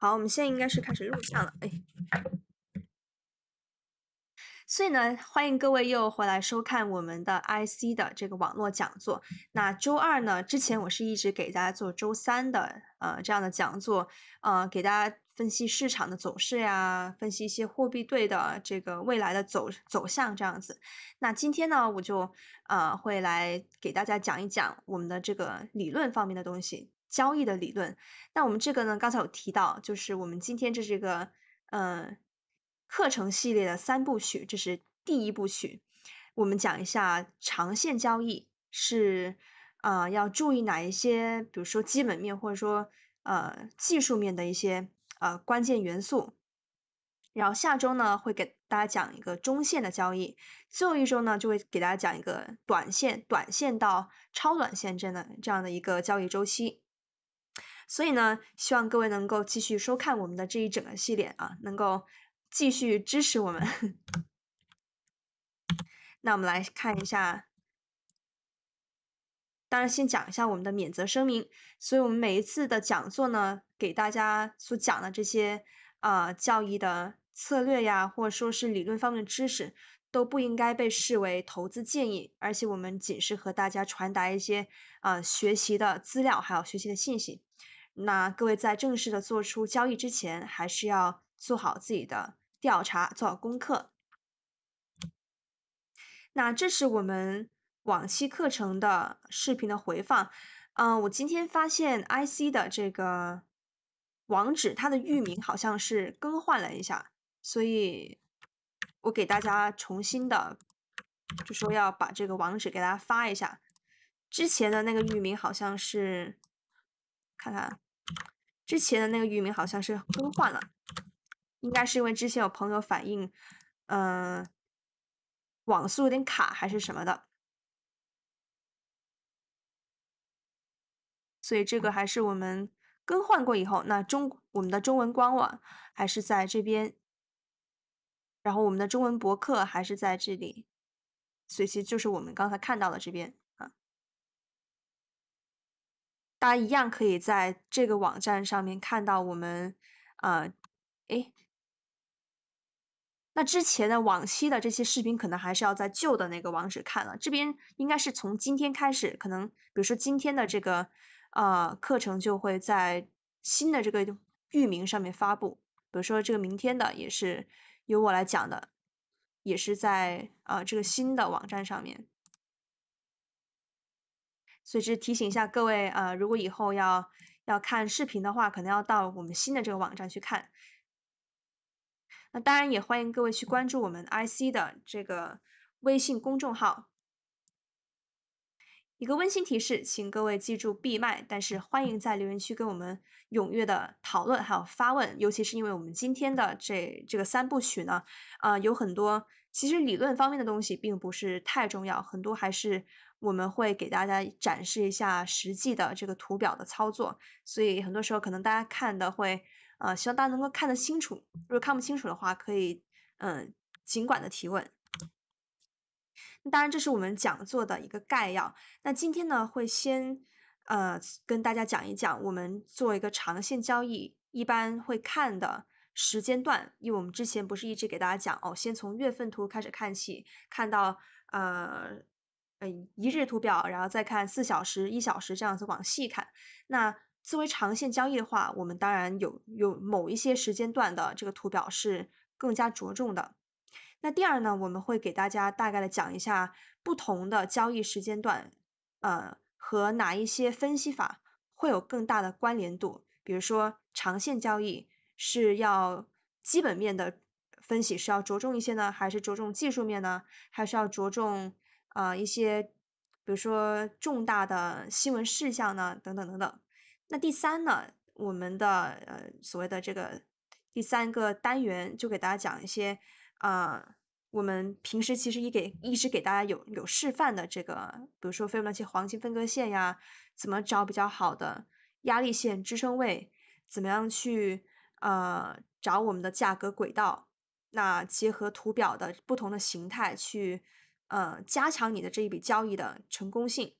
好，我们现在应该是开始录像了，哎，所以呢，欢迎各位又回来收看我们的 IC 的这个网络讲座。那周二呢，之前我是一直给大家做周三的，呃，这样的讲座，呃，给大家分析市场的走势呀，分析一些货币对的这个未来的走走向这样子。那今天呢，我就呃会来给大家讲一讲我们的这个理论方面的东西。交易的理论，那我们这个呢？刚才有提到，就是我们今天这是个呃课程系列的三部曲，这是第一部曲，我们讲一下长线交易是啊要注意哪一些，比如说基本面或者说呃技术面的一些呃关键元素。然后下周呢会给大家讲一个中线的交易，最后一周呢就会给大家讲一个短线、短线到超短线这样的这样的一个交易周期。所以呢，希望各位能够继续收看我们的这一整个系列啊，能够继续支持我们。那我们来看一下，当然先讲一下我们的免责声明。所以，我们每一次的讲座呢，给大家所讲的这些啊，教育的策略呀，或者说是理论方面的知识，都不应该被视为投资建议，而且我们仅是和大家传达一些啊学习的资料，还有学习的信息。那各位在正式的做出交易之前，还是要做好自己的调查，做好功课。那这是我们往期课程的视频的回放。嗯，我今天发现 IC 的这个网址，它的域名好像是更换了一下，所以我给大家重新的就说要把这个网址给大家发一下。之前的那个域名好像是看看。之前的那个域名好像是更换了，应该是因为之前有朋友反映，嗯，网速有点卡还是什么的，所以这个还是我们更换过以后，那中我们的中文官网还是在这边，然后我们的中文博客还是在这里，所以其实就是我们刚才看到的这边。大家一样可以在这个网站上面看到我们，呃，哎，那之前的往期的这些视频可能还是要在旧的那个网址看了。这边应该是从今天开始，可能比如说今天的这个呃课程就会在新的这个域名上面发布。比如说这个明天的也是由我来讲的，也是在呃这个新的网站上面。所以是提醒一下各位，呃，如果以后要要看视频的话，可能要到我们新的这个网站去看。那当然也欢迎各位去关注我们 IC 的这个微信公众号。一个温馨提示，请各位记住闭麦，但是欢迎在留言区跟我们踊跃的讨论，还有发问。尤其是因为我们今天的这这个三部曲呢，啊，有很多其实理论方面的东西并不是太重要，很多还是。我们会给大家展示一下实际的这个图表的操作，所以很多时候可能大家看的会，呃，希望大家能够看得清楚。如果看不清楚的话，可以，嗯，尽管的提问。当然，这是我们讲座的一个概要。那今天呢，会先，呃，跟大家讲一讲我们做一个长线交易一般会看的时间段，因为我们之前不是一直给大家讲哦，先从月份图开始看起，看到，呃。呃，一日图表，然后再看四小时、一小时这样子往细看。那作为长线交易的话，我们当然有有某一些时间段的这个图表是更加着重的。那第二呢，我们会给大家大概的讲一下不同的交易时间段，呃，和哪一些分析法会有更大的关联度。比如说，长线交易是要基本面的分析是要着重一些呢，还是着重技术面呢，还是要着重？啊，一些比如说重大的新闻事项呢，等等等等。那第三呢，我们的呃所谓的这个第三个单元，就给大家讲一些啊，我们平时其实也给一直给大家有有示范的这个，比如说斐波那黄金分割线呀，怎么找比较好的压力线、支撑位，怎么样去啊找我们的价格轨道，那结合图表的不同的形态去。呃，加强你的这一笔交易的成功性。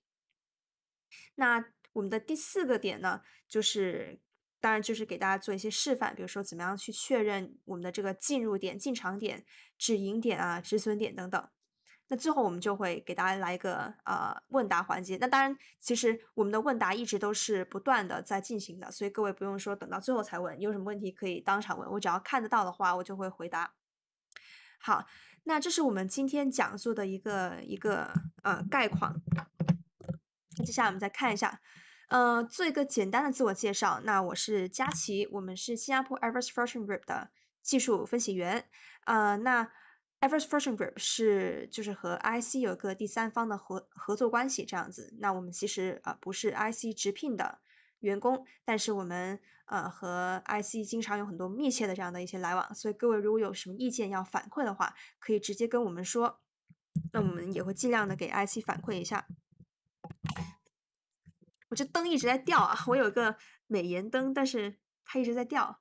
那我们的第四个点呢，就是当然就是给大家做一些示范，比如说怎么样去确认我们的这个进入点、进场点、止盈点啊、止损点等等。那最后我们就会给大家来一个呃问答环节。那当然，其实我们的问答一直都是不断的在进行的，所以各位不用说等到最后才问，有什么问题可以当场问我，只要看得到的话，我就会回答。好。那这是我们今天讲述的一个一个呃概况。接下来我们再看一下，呃，做一个简单的自我介绍。那我是佳琪，我们是新加坡 Everest Fortune Group 的技术分析员。呃，那 Everest Fortune Group 是就是和 IC 有个第三方的合合作关系这样子。那我们其实啊不是 IC 直聘的。员工，但是我们呃和 IC 经常有很多密切的这样的一些来往，所以各位如果有什么意见要反馈的话，可以直接跟我们说，那我们也会尽量的给 IC 反馈一下。我这灯一直在掉啊，我有个美颜灯，但是它一直在掉。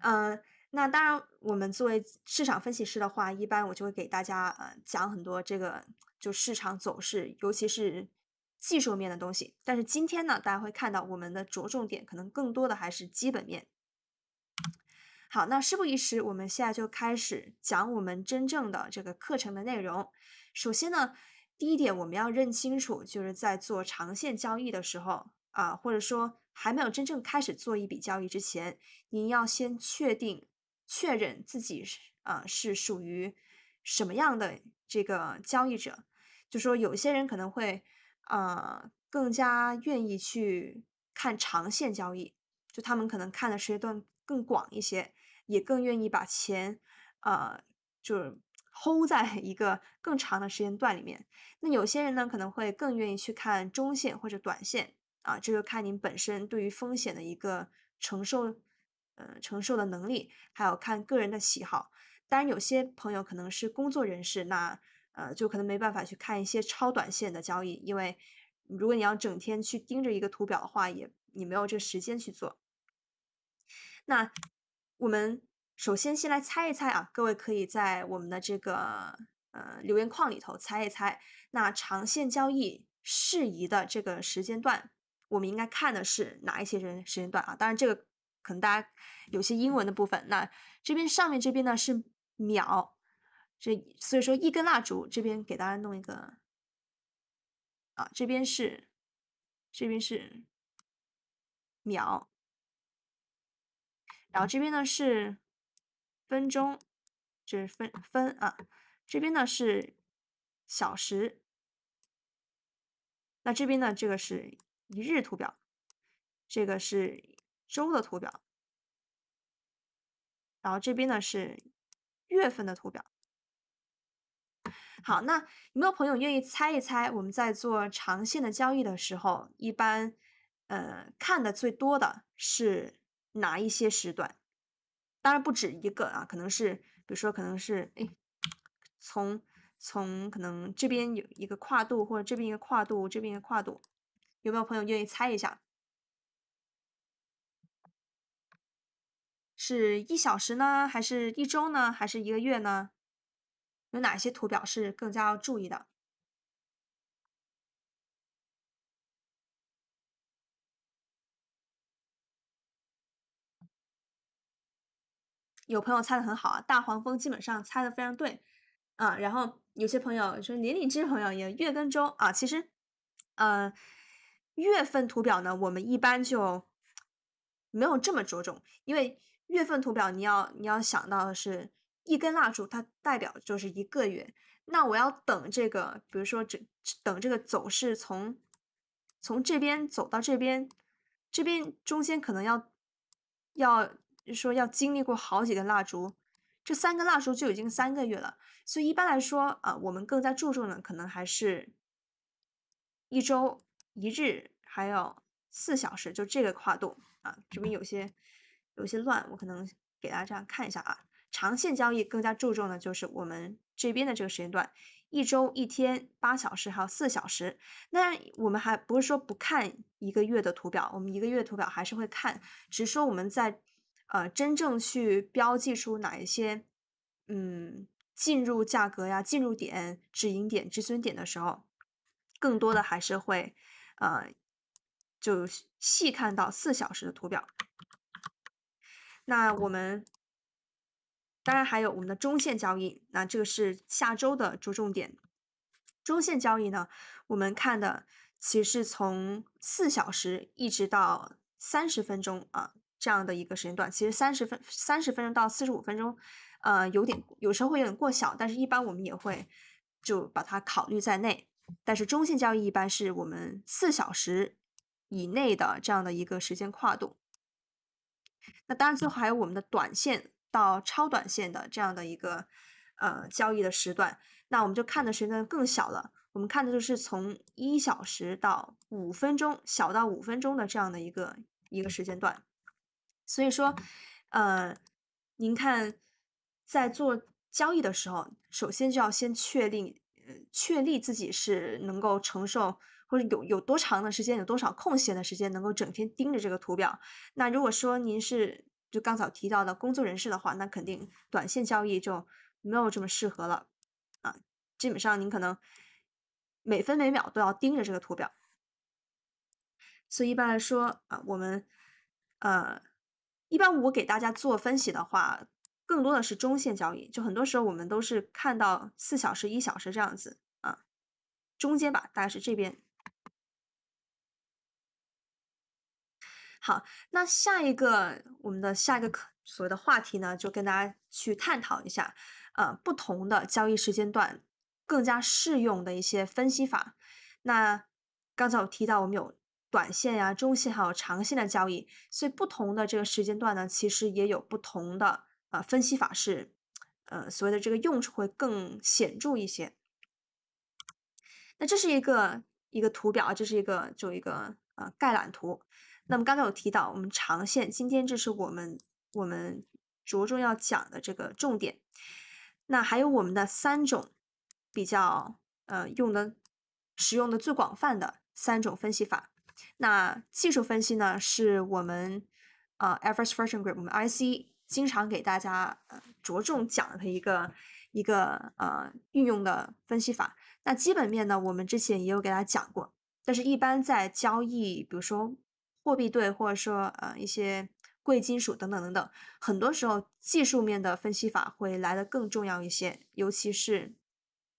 呃，那当然，我们作为市场分析师的话，一般我就会给大家呃讲很多这个就市场走势，尤其是。技术面的东西，但是今天呢，大家会看到我们的着重点可能更多的还是基本面。好，那事不宜迟，我们现在就开始讲我们真正的这个课程的内容。首先呢，第一点我们要认清楚，就是在做长线交易的时候啊，或者说还没有真正开始做一笔交易之前，您要先确定、确认自己是啊是属于什么样的这个交易者，就说有些人可能会。呃，更加愿意去看长线交易，就他们可能看的时间段更广一些，也更愿意把钱，呃，就是 hold 在一个更长的时间段里面。那有些人呢，可能会更愿意去看中线或者短线啊，这就看您本身对于风险的一个承受，呃，承受的能力，还有看个人的喜好。当然，有些朋友可能是工作人士，那。呃，就可能没办法去看一些超短线的交易，因为如果你要整天去盯着一个图表的话，也你没有这个时间去做。那我们首先先来猜一猜啊，各位可以在我们的这个呃留言框里头猜一猜，那长线交易适宜的这个时间段，我们应该看的是哪一些人时间段啊？当然这个可能大家有些英文的部分，那这边上面这边呢是秒。这所以说一根蜡烛，这边给大家弄一个，啊，这边是，这边是秒，然后这边呢是分钟，就是分分啊，这边呢是小时，那这边呢这个是一日图表，这个是周的图表，然后这边呢是月份的图表。好，那有没有朋友愿意猜一猜，我们在做长线的交易的时候，一般，呃，看的最多的是哪一些时段？当然不止一个啊，可能是，比如说，可能是，哎，从从可能这边有一个跨度，或者这边一个跨度，这边一个跨度，有没有朋友愿意猜一下？是一小时呢，还是一周呢，还是一个月呢？有哪些图表是更加要注意的？有朋友猜的很好啊，大黄蜂基本上猜的非常对，啊，然后有些朋友说年龄之朋友也月跟周啊，其实，呃，月份图表呢，我们一般就没有这么着重，因为月份图表你要你要想到的是。一根蜡烛，它代表就是一个月。那我要等这个，比如说，这等这个走势从从这边走到这边，这边中间可能要要说要经历过好几根蜡烛，这三根蜡烛就已经三个月了。所以一般来说，啊，我们更加注重的可能还是一周、一日，还有四小时，就这个跨度啊。这边有些有些乱，我可能给大家这样看一下啊。长线交易更加注重的就是我们这边的这个时间段，一周一天八小时还有四小时。那我们还不是说不看一个月的图表，我们一个月图表还是会看，只是说我们在呃真正去标记出哪一些嗯进入价格呀、进入点、止盈点、止损点的时候，更多的还是会呃就细看到四小时的图表。那我们。当然还有我们的中线交易，那这个是下周的着重点。中线交易呢，我们看的其实从四小时一直到三十分钟啊这样的一个时间段，其实三十分三十分钟到四十五分钟，呃有点有时候会有点过小，但是一般我们也会就把它考虑在内。但是中线交易一般是我们四小时以内的这样的一个时间跨度。那当然最后还有我们的短线。到超短线的这样的一个呃交易的时段，那我们就看的时间更小了。我们看的就是从一小时到五分钟，小到五分钟的这样的一个一个时间段。所以说，呃，您看在做交易的时候，首先就要先确定，呃，确立自己是能够承受或者有有多长的时间，有多少空闲的时间，能够整天盯着这个图表。那如果说您是就刚早提到的，工作人士的话，那肯定短线交易就没有这么适合了啊。基本上您可能每分每秒都要盯着这个图表，所以一般来说啊，我们呃，一般我给大家做分析的话，更多的是中线交易。就很多时候我们都是看到四小时、一小时这样子啊，中间吧，大概是这边。好，那下一个我们的下一个所谓的话题呢，就跟大家去探讨一下，呃，不同的交易时间段更加适用的一些分析法。那刚才我提到我们有短线呀、中线还有长线的交易，所以不同的这个时间段呢，其实也有不同的呃分析法是，呃，所谓的这个用处会更显著一些。那这是一个一个图表啊，这是一个就一个呃概览图。那么刚才有提到，我们长线今天这是我们我们着重要讲的这个重点。那还有我们的三种比较呃用的使用的最广泛的三种分析法。那技术分析呢，是我们啊，F S f e r s i o n Group 我们 I C 经常给大家着重讲的一个一个呃运用的分析法。那基本面呢，我们之前也有给大家讲过，但是一般在交易，比如说。货币对，或者说呃一些贵金属等等等等，很多时候技术面的分析法会来的更重要一些，尤其是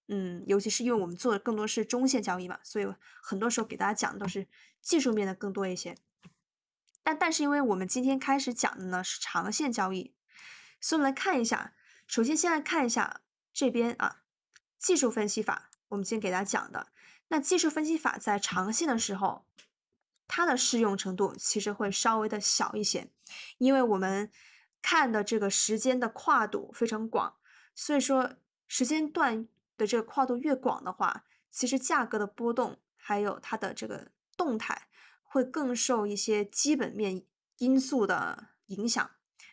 嗯，尤其是因为我们做的更多是中线交易嘛，所以很多时候给大家讲的都是技术面的更多一些。但但是因为我们今天开始讲的呢是长线交易，所以我们来看一下，首先先来看一下这边啊技术分析法，我们先给大家讲的。那技术分析法在长线的时候。它的适用程度其实会稍微的小一些，因为我们看的这个时间的跨度非常广，所以说时间段的这个跨度越广的话，其实价格的波动还有它的这个动态会更受一些基本面因素的影响。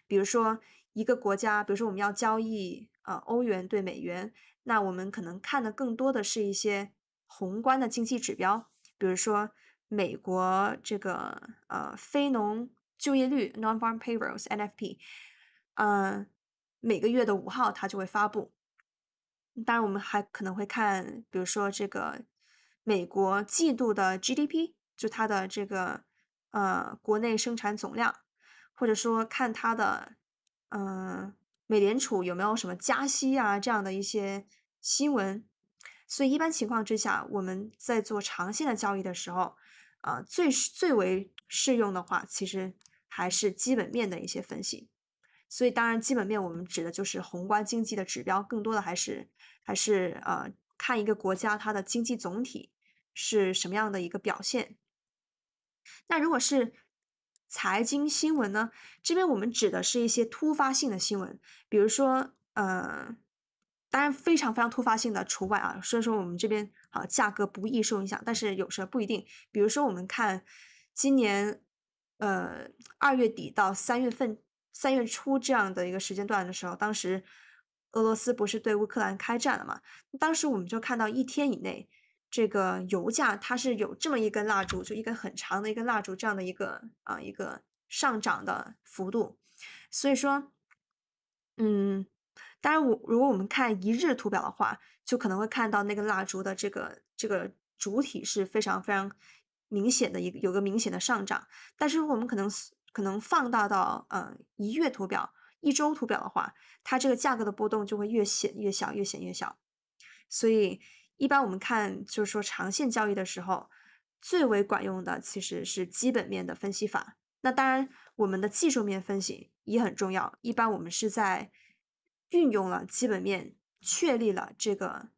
比如说一个国家，比如说我们要交易啊欧元对美元，那我们可能看的更多的是一些宏观的经济指标，比如说。美国这个呃非农就业率 （Non-Farm Payrolls, NFP），嗯，每个月的五号它就会发布。当然，我们还可能会看，比如说这个美国季度的 GDP，就它的这个呃国内生产总量，或者说看它的嗯美联储有没有什么加息啊这样的一些新闻。所以，一般情况之下，我们在做长线的交易的时候。啊，最最为适用的话，其实还是基本面的一些分析。所以，当然，基本面我们指的就是宏观经济的指标，更多的还是还是呃，看一个国家它的经济总体是什么样的一个表现。那如果是财经新闻呢？这边我们指的是一些突发性的新闻，比如说呃。当然，非常非常突发性的除外啊，所以说我们这边啊价格不易受影响，但是有时候不一定。比如说，我们看今年呃二月底到三月份、三月初这样的一个时间段的时候，当时俄罗斯不是对乌克兰开战了嘛？当时我们就看到一天以内这个油价它是有这么一根蜡烛，就一根很长的一根蜡烛这样的一个啊一个上涨的幅度。所以说，嗯。当然，我如果我们看一日图表的话，就可能会看到那个蜡烛的这个这个主体是非常非常明显的一个有个明显的上涨。但是如果我们可能可能放大到呃一月图表、一周图表的话，它这个价格的波动就会越显越小，越显越小。所以一般我们看就是说长线交易的时候，最为管用的其实是基本面的分析法。那当然，我们的技术面分析也很重要。一般我们是在。运用了基本面，确立了这个，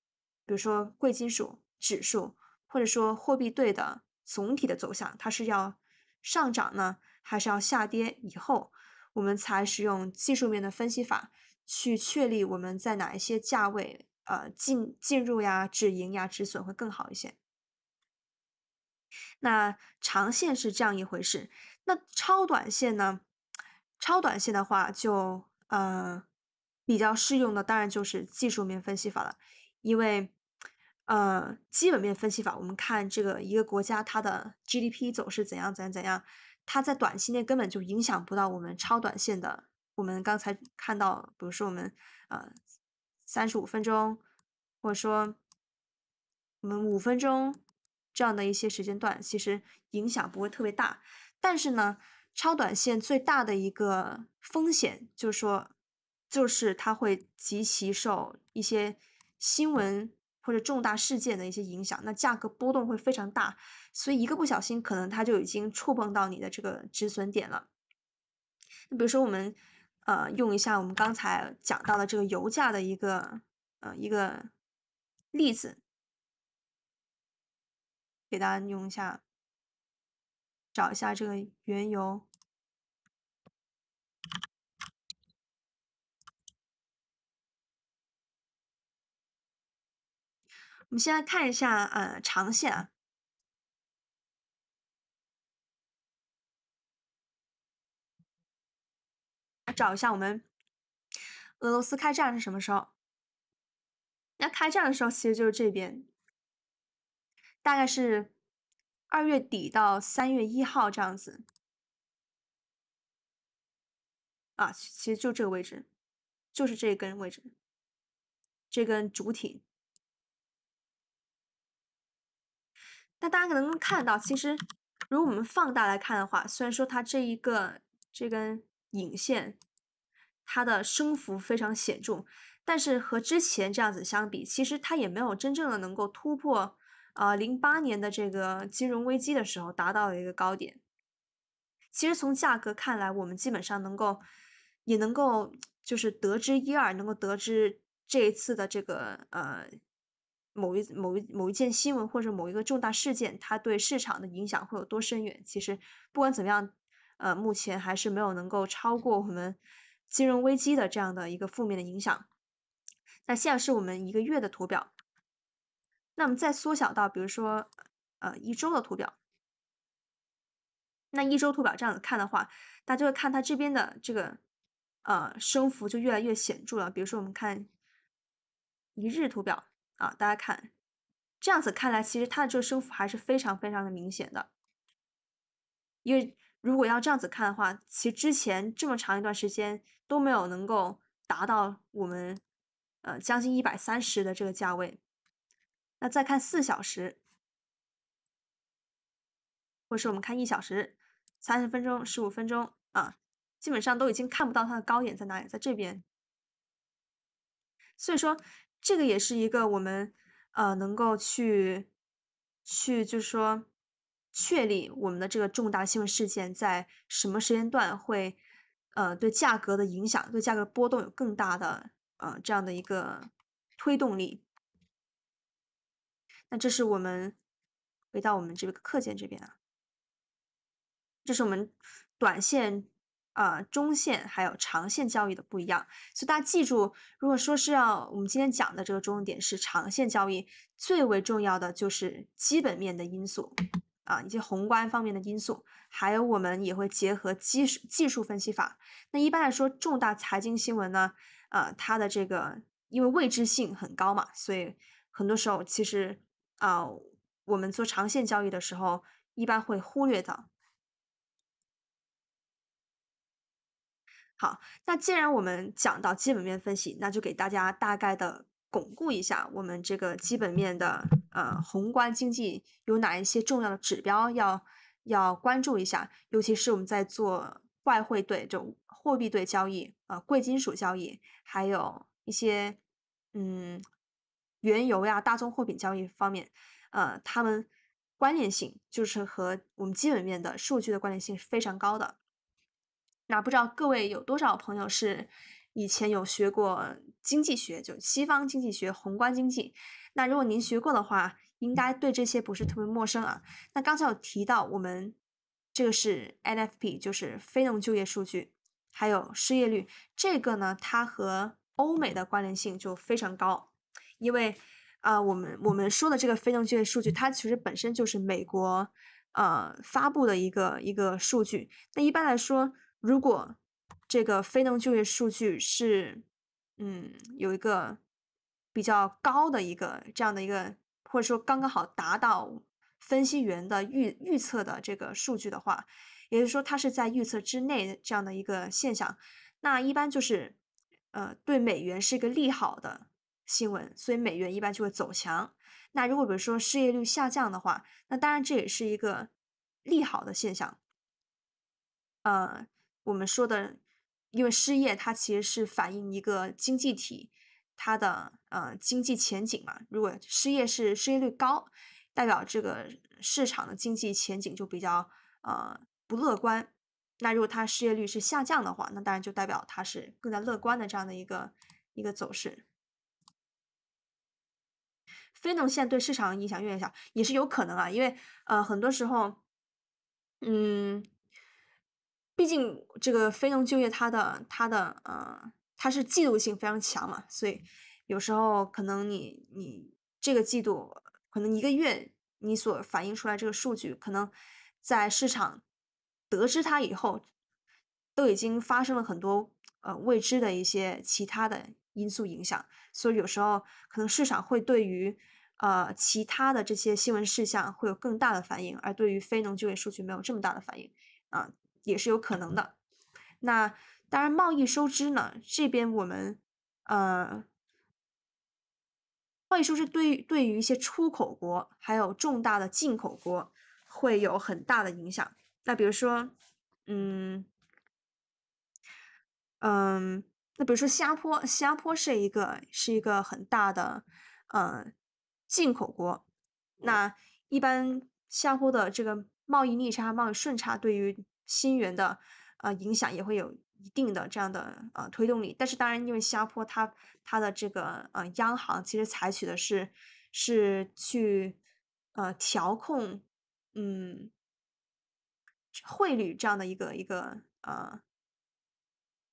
比如说贵金属指数，或者说货币对的总体的走向，它是要上涨呢，还是要下跌？以后我们才使用技术面的分析法去确立我们在哪一些价位，呃，进进入呀，止盈呀，止损会更好一些。那长线是这样一回事，那超短线呢？超短线的话，就呃。比较适用的当然就是技术面分析法了，因为，呃，基本面分析法，我们看这个一个国家它的 GDP 走势怎样怎样怎样，它在短期内根本就影响不到我们超短线的。我们刚才看到，比如说我们呃三十五分钟，或者说我们五分钟这样的一些时间段，其实影响不会特别大。但是呢，超短线最大的一个风险就是说。就是它会极其受一些新闻或者重大事件的一些影响，那价格波动会非常大，所以一个不小心，可能它就已经触碰到你的这个止损点了。那比如说我们，呃，用一下我们刚才讲到的这个油价的一个，呃，一个例子，给大家用一下，找一下这个原油。我们先来看一下，呃，长线啊，找一下我们俄罗斯开战是什么时候？那开战的时候其实就是这边，大概是二月底到三月一号这样子，啊，其实就这个位置，就是这根位置，这根主体。那大家可能看到，其实如果我们放大来看的话，虽然说它这一个这根影线，它的升幅非常显著，但是和之前这样子相比，其实它也没有真正的能够突破，呃，零八年的这个金融危机的时候达到了一个高点。其实从价格看来，我们基本上能够，也能够就是得知一二，能够得知这一次的这个呃。某一某一某一件新闻或者某一个重大事件，它对市场的影响会有多深远？其实不管怎么样，呃，目前还是没有能够超过我们金融危机的这样的一个负面的影响。那现在是我们一个月的图表，那我们再缩小到比如说呃一周的图表，那一周图表这样子看的话，大家就会看它这边的这个呃升幅就越来越显著了。比如说我们看一日图表。啊，大家看，这样子看来，其实它的这个升幅还是非常非常的明显的。因为如果要这样子看的话，其实之前这么长一段时间都没有能够达到我们呃将近一百三十的这个价位。那再看四小时，或是我们看一小时、三十分钟、十五分钟啊，基本上都已经看不到它的高点在哪里，在这边。所以说。这个也是一个我们呃能够去去就是说确立我们的这个重大新闻事件在什么时间段会呃对价格的影响，对价格波动有更大的呃这样的一个推动力。那这是我们回到我们这个课件这边啊，这是我们短线。啊，中线还有长线交易的不一样，所以大家记住，如果说是要我们今天讲的这个重点是长线交易，最为重要的就是基本面的因素啊，以及宏观方面的因素，还有我们也会结合技技术分析法。那一般来说，重大财经新闻呢，呃，它的这个因为未知性很高嘛，所以很多时候其实啊，我们做长线交易的时候，一般会忽略到。好，那既然我们讲到基本面分析，那就给大家大概的巩固一下我们这个基本面的呃宏观经济有哪一些重要的指标要要关注一下，尤其是我们在做外汇对就货币对交易啊贵金属交易，还有一些嗯原油呀大宗货品交易方面，呃，他们关联性就是和我们基本面的数据的关联性是非常高的。那不知道各位有多少朋友是以前有学过经济学，就西方经济学、宏观经济。那如果您学过的话，应该对这些不是特别陌生啊。那刚才有提到我们这个是 NFP，就是非农就业数据，还有失业率这个呢，它和欧美的关联性就非常高，因为啊，我们我们说的这个非农就业数据，它其实本身就是美国呃发布的一个一个数据。那一般来说。如果这个非农就业数据是，嗯，有一个比较高的一个这样的一个，或者说刚刚好达到分析员的预预测的这个数据的话，也就是说它是在预测之内这样的一个现象，那一般就是，呃，对美元是一个利好的新闻，所以美元一般就会走强。那如果比如说失业率下降的话，那当然这也是一个利好的现象，呃。我们说的，因为失业它其实是反映一个经济体它的呃经济前景嘛。如果失业是失业率高，代表这个市场的经济前景就比较呃不乐观。那如果它失业率是下降的话，那当然就代表它是更加乐观的这样的一个一个走势。非农现在对市场影响越小也是有可能啊，因为呃很多时候嗯。毕竟这个非农就业，它的它的呃，它是季度性非常强嘛，所以有时候可能你你这个季度可能一个月你所反映出来这个数据，可能在市场得知它以后，都已经发生了很多呃未知的一些其他的因素影响，所以有时候可能市场会对于呃其他的这些新闻事项会有更大的反应，而对于非农就业数据没有这么大的反应啊。也是有可能的。那当然，贸易收支呢？这边我们，呃，贸易收支对于对于一些出口国，还有重大的进口国，会有很大的影响。那比如说，嗯，嗯，那比如说，新加坡，新加坡是一个是一个很大的，呃，进口国。那一般，新加坡的这个贸易逆差、贸易顺差，对于新元的呃影响也会有一定的这样的呃推动力，但是当然，因为新加坡它它的这个呃央行其实采取的是是去呃调控嗯汇率这样的一个一个呃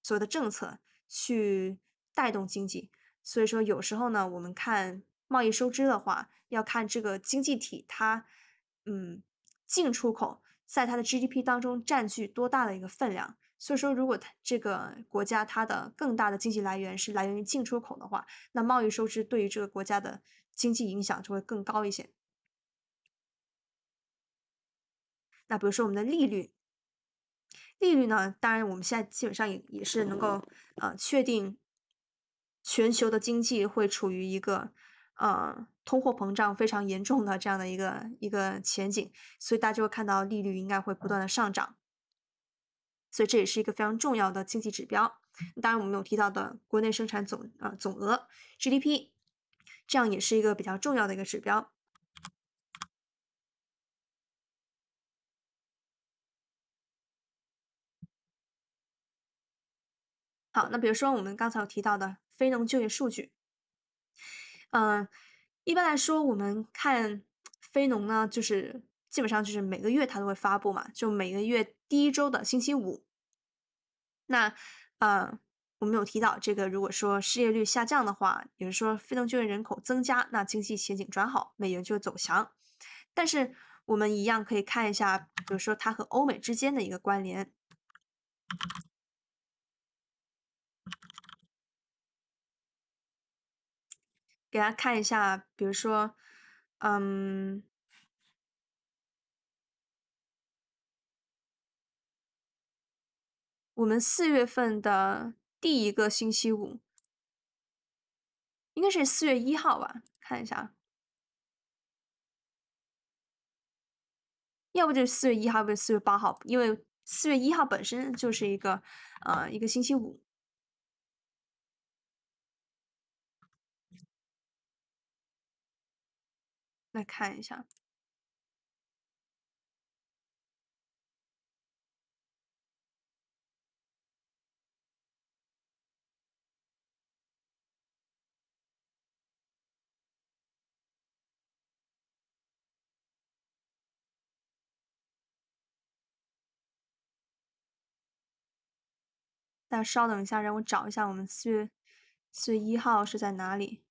所谓的政策去带动经济，所以说有时候呢，我们看贸易收支的话，要看这个经济体它嗯进出口。在它的 GDP 当中占据多大的一个分量？所以说，如果它这个国家它的更大的经济来源是来源于进出口的话，那贸易收支对于这个国家的经济影响就会更高一些。那比如说我们的利率，利率呢，当然我们现在基本上也也是能够呃确定，全球的经济会处于一个。呃，通货膨胀非常严重的这样的一个一个前景，所以大家就会看到利率应该会不断的上涨。所以这也是一个非常重要的经济指标。当然，我们有提到的国内生产总呃总额 GDP，这样也是一个比较重要的一个指标。好，那比如说我们刚才有提到的非农就业数据。嗯，一般来说，我们看非农呢，就是基本上就是每个月它都会发布嘛，就每个月第一周的星期五。那，呃，我们有提到这个，如果说失业率下降的话，也就是说非农就业人口增加，那经济前景转好，美元就走强。但是我们一样可以看一下，比如说它和欧美之间的一个关联。给大家看一下，比如说，嗯，我们四月份的第一个星期五，应该是四月一号吧？看一下，要不就是四月一号，要不四月八号，因为四月一号本身就是一个，呃，一个星期五。来看一下。那稍等一下，让我找一下我们四月四月一号是在哪里。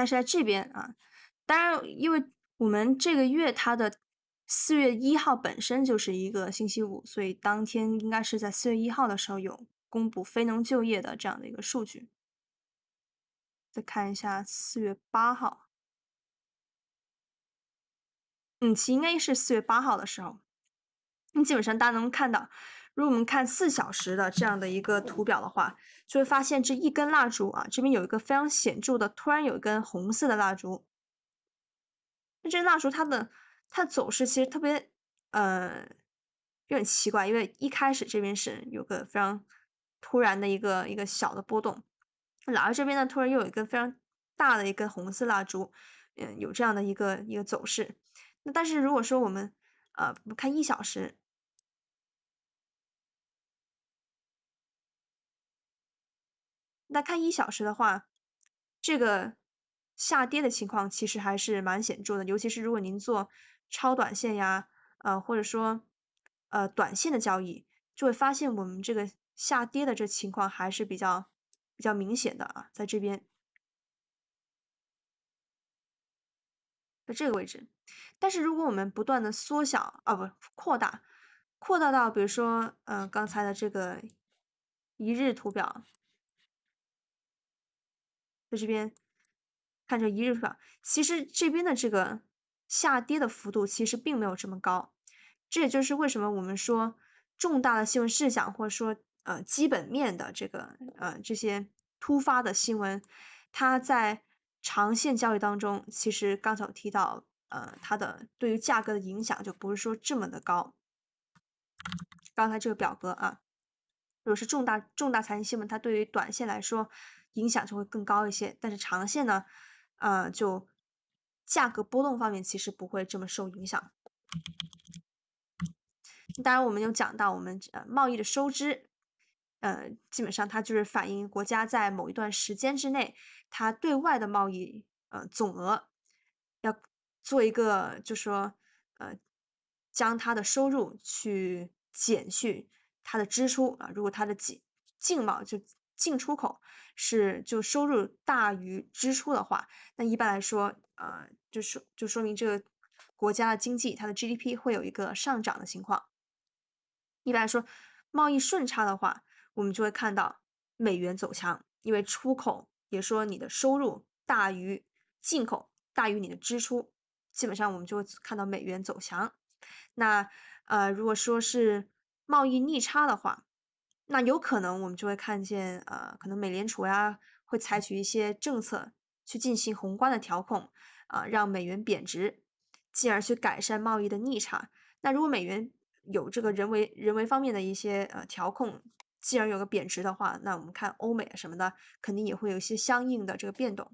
但是在这边啊，当然，因为我们这个月它的四月一号本身就是一个星期五，所以当天应该是在四月一号的时候有公布非农就业的这样的一个数据。再看一下四月八号，嗯，其应该是四月八号的时候，你基本上大家能看到。如果我们看四小时的这样的一个图表的话，就会发现这一根蜡烛啊，这边有一个非常显著的，突然有一根红色的蜡烛。那这蜡烛它的它走势其实特别呃有点奇怪，因为一开始这边是有个非常突然的一个一个小的波动，然后这边呢突然又有一根非常大的一根红色蜡烛，嗯有这样的一个一个走势。那但是如果说我们呃不看一小时。那看一小时的话，这个下跌的情况其实还是蛮显著的，尤其是如果您做超短线呀，呃，或者说呃短线的交易，就会发现我们这个下跌的这情况还是比较比较明显的啊，在这边，在这个位置。但是如果我们不断的缩小啊，不扩大，扩大到比如说呃刚才的这个一日图表。在这边看成一日表，其实这边的这个下跌的幅度其实并没有这么高。这也就是为什么我们说重大的新闻事项或者说呃基本面的这个呃这些突发的新闻，它在长线交易当中，其实刚才我提到呃它的对于价格的影响就不是说这么的高。刚才这个表格啊。如果是重大重大财经新闻，它对于短线来说影响就会更高一些，但是长线呢，呃，就价格波动方面其实不会这么受影响。当然，我们有讲到我们呃贸易的收支，呃，基本上它就是反映国家在某一段时间之内它对外的贸易呃总额，要做一个就是说呃将它的收入去减去。它的支出啊，如果它的进进贸就进出口是就收入大于支出的话，那一般来说，呃，就是就说明这个国家的经济它的 GDP 会有一个上涨的情况。一般来说，贸易顺差的话，我们就会看到美元走强，因为出口也说你的收入大于进口大于你的支出，基本上我们就会看到美元走强。那呃，如果说是贸易逆差的话，那有可能我们就会看见，呃，可能美联储呀会采取一些政策去进行宏观的调控，啊，让美元贬值，进而去改善贸易的逆差。那如果美元有这个人为、人为方面的一些呃调控，进而有个贬值的话，那我们看欧美什么的肯定也会有一些相应的这个变动。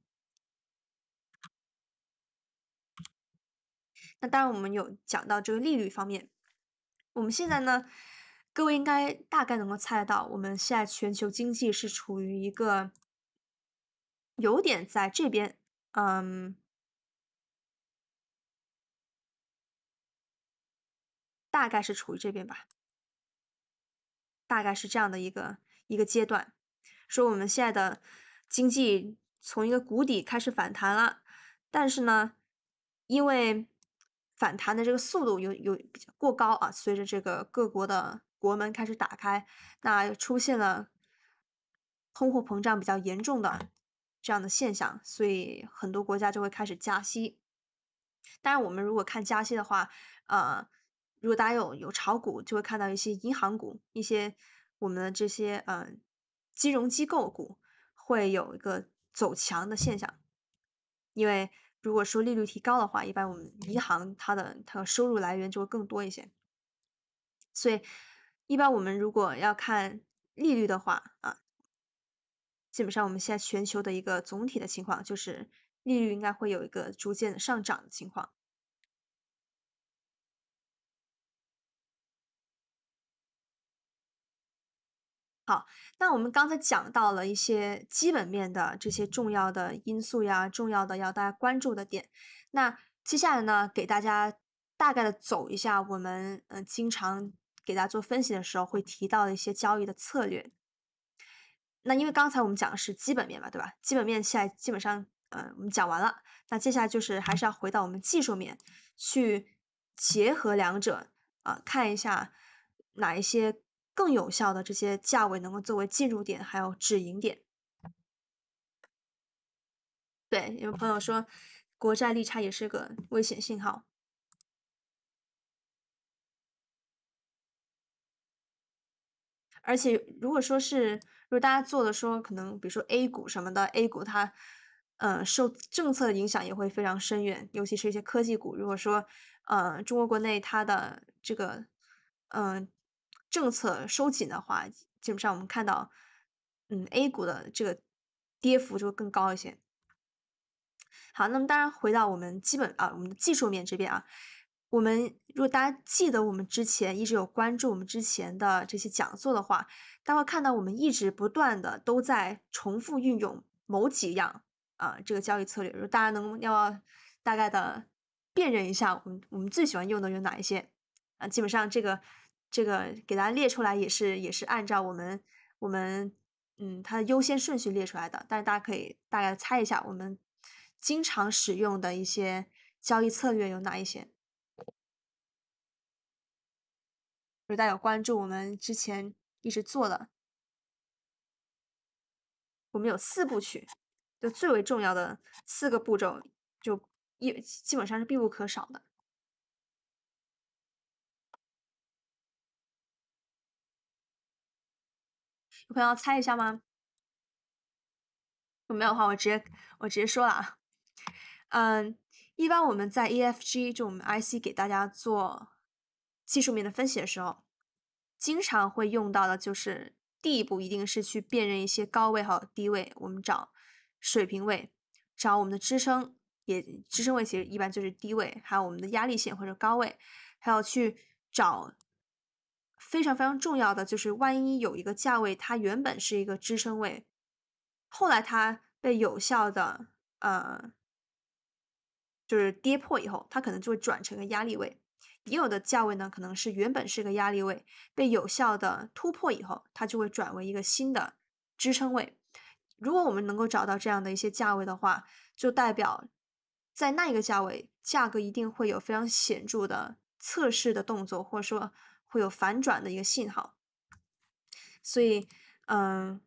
那当然，我们有讲到这个利率方面，我们现在呢。各位应该大概能够猜到，我们现在全球经济是处于一个有点在这边，嗯，大概是处于这边吧，大概是这样的一个一个阶段。说我们现在的经济从一个谷底开始反弹了，但是呢，因为反弹的这个速度有有比较过高啊，随着这个各国的国门开始打开，那出现了通货膨胀比较严重的这样的现象，所以很多国家就会开始加息。当然，我们如果看加息的话，呃，如果大家有有炒股，就会看到一些银行股、一些我们的这些呃金融机构股会有一个走强的现象，因为如果说利率提高的话，一般我们银行它的它的收入来源就会更多一些，所以。一般我们如果要看利率的话啊，基本上我们现在全球的一个总体的情况就是利率应该会有一个逐渐上涨的情况。好，那我们刚才讲到了一些基本面的这些重要的因素呀，重要的要大家关注的点。那接下来呢，给大家大概的走一下我们嗯经常。给大家做分析的时候会提到一些交易的策略。那因为刚才我们讲的是基本面嘛，对吧？基本面现在基本上，呃，我们讲完了。那接下来就是还是要回到我们技术面去结合两者啊，看一下哪一些更有效的这些价位能够作为进入点，还有止盈点。对，有朋友说国债利差也是个危险信号。而且，如果说是如果大家做的说，可能比如说 A 股什么的，A 股它，呃受政策的影响也会非常深远，尤其是一些科技股。如果说，呃，中国国内它的这个，嗯，政策收紧的话，基本上我们看到，嗯，A 股的这个跌幅就会更高一些。好，那么当然回到我们基本啊，我们的技术面这边啊。我们如果大家记得我们之前一直有关注我们之前的这些讲座的话，大家会看到我们一直不断的都在重复运用某几样啊这个交易策略。如果大家能要大概的辨认一下，我们我们最喜欢用的有哪一些啊？基本上这个这个给大家列出来也是也是按照我们我们嗯它的优先顺序列出来的。但是大家可以大概猜一下，我们经常使用的一些交易策略有哪一些？就是大家有关注我们之前一直做的，我们有四部曲，就最为重要的四个步骤，就一基本上是必不可少的。有朋友要猜一下吗？如果没有的话，我直接我直接说了啊。嗯，一般我们在 EFG 就我们 IC 给大家做。技术面的分析的时候，经常会用到的就是第一步一定是去辨认一些高位和低位，我们找水平位，找我们的支撑，也支撑位其实一般就是低位，还有我们的压力线或者高位，还有去找非常非常重要的就是万一有一个价位，它原本是一个支撑位，后来它被有效的呃就是跌破以后，它可能就会转成个压力位。也有的价位呢，可能是原本是个压力位，被有效的突破以后，它就会转为一个新的支撑位。如果我们能够找到这样的一些价位的话，就代表在那一个价位，价格一定会有非常显著的测试的动作，或者说会有反转的一个信号。所以，嗯，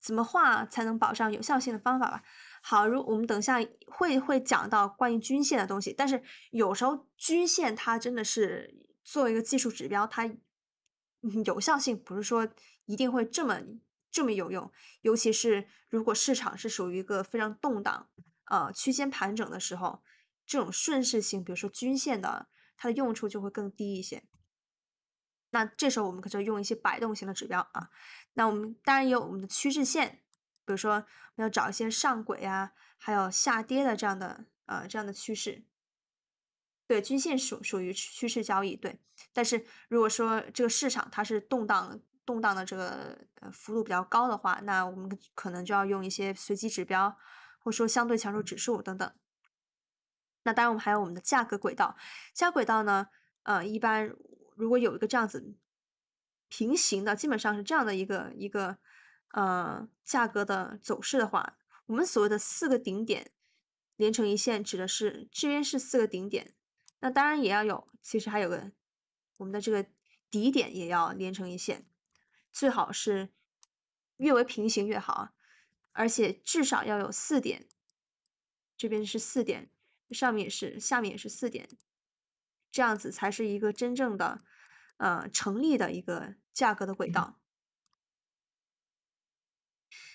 怎么画才能保障有效性的方法吧？好，如我们等下会会讲到关于均线的东西，但是有时候均线它真的是作为一个技术指标，它有效性不是说一定会这么这么有用，尤其是如果市场是属于一个非常动荡，呃，区间盘整的时候，这种顺势性，比如说均线的它的用处就会更低一些。那这时候我们可就用一些摆动型的指标啊。那我们当然也有我们的趋势线。比如说，要找一些上轨啊，还有下跌的这样的呃这样的趋势，对，均线属属于趋势交易对。但是如果说这个市场它是动荡动荡的，这个呃幅度比较高的话，那我们可能就要用一些随机指标，或者说相对强弱指数等等。那当然，我们还有我们的价格轨道，价格轨道呢，呃，一般如果有一个这样子平行的，基本上是这样的一个一个。呃，价格的走势的话，我们所谓的四个顶点连成一线，指的是这边是四个顶点，那当然也要有，其实还有个我们的这个底点也要连成一线，最好是越为平行越好啊，而且至少要有四点，这边是四点，上面也是，下面也是四点，这样子才是一个真正的呃成立的一个价格的轨道。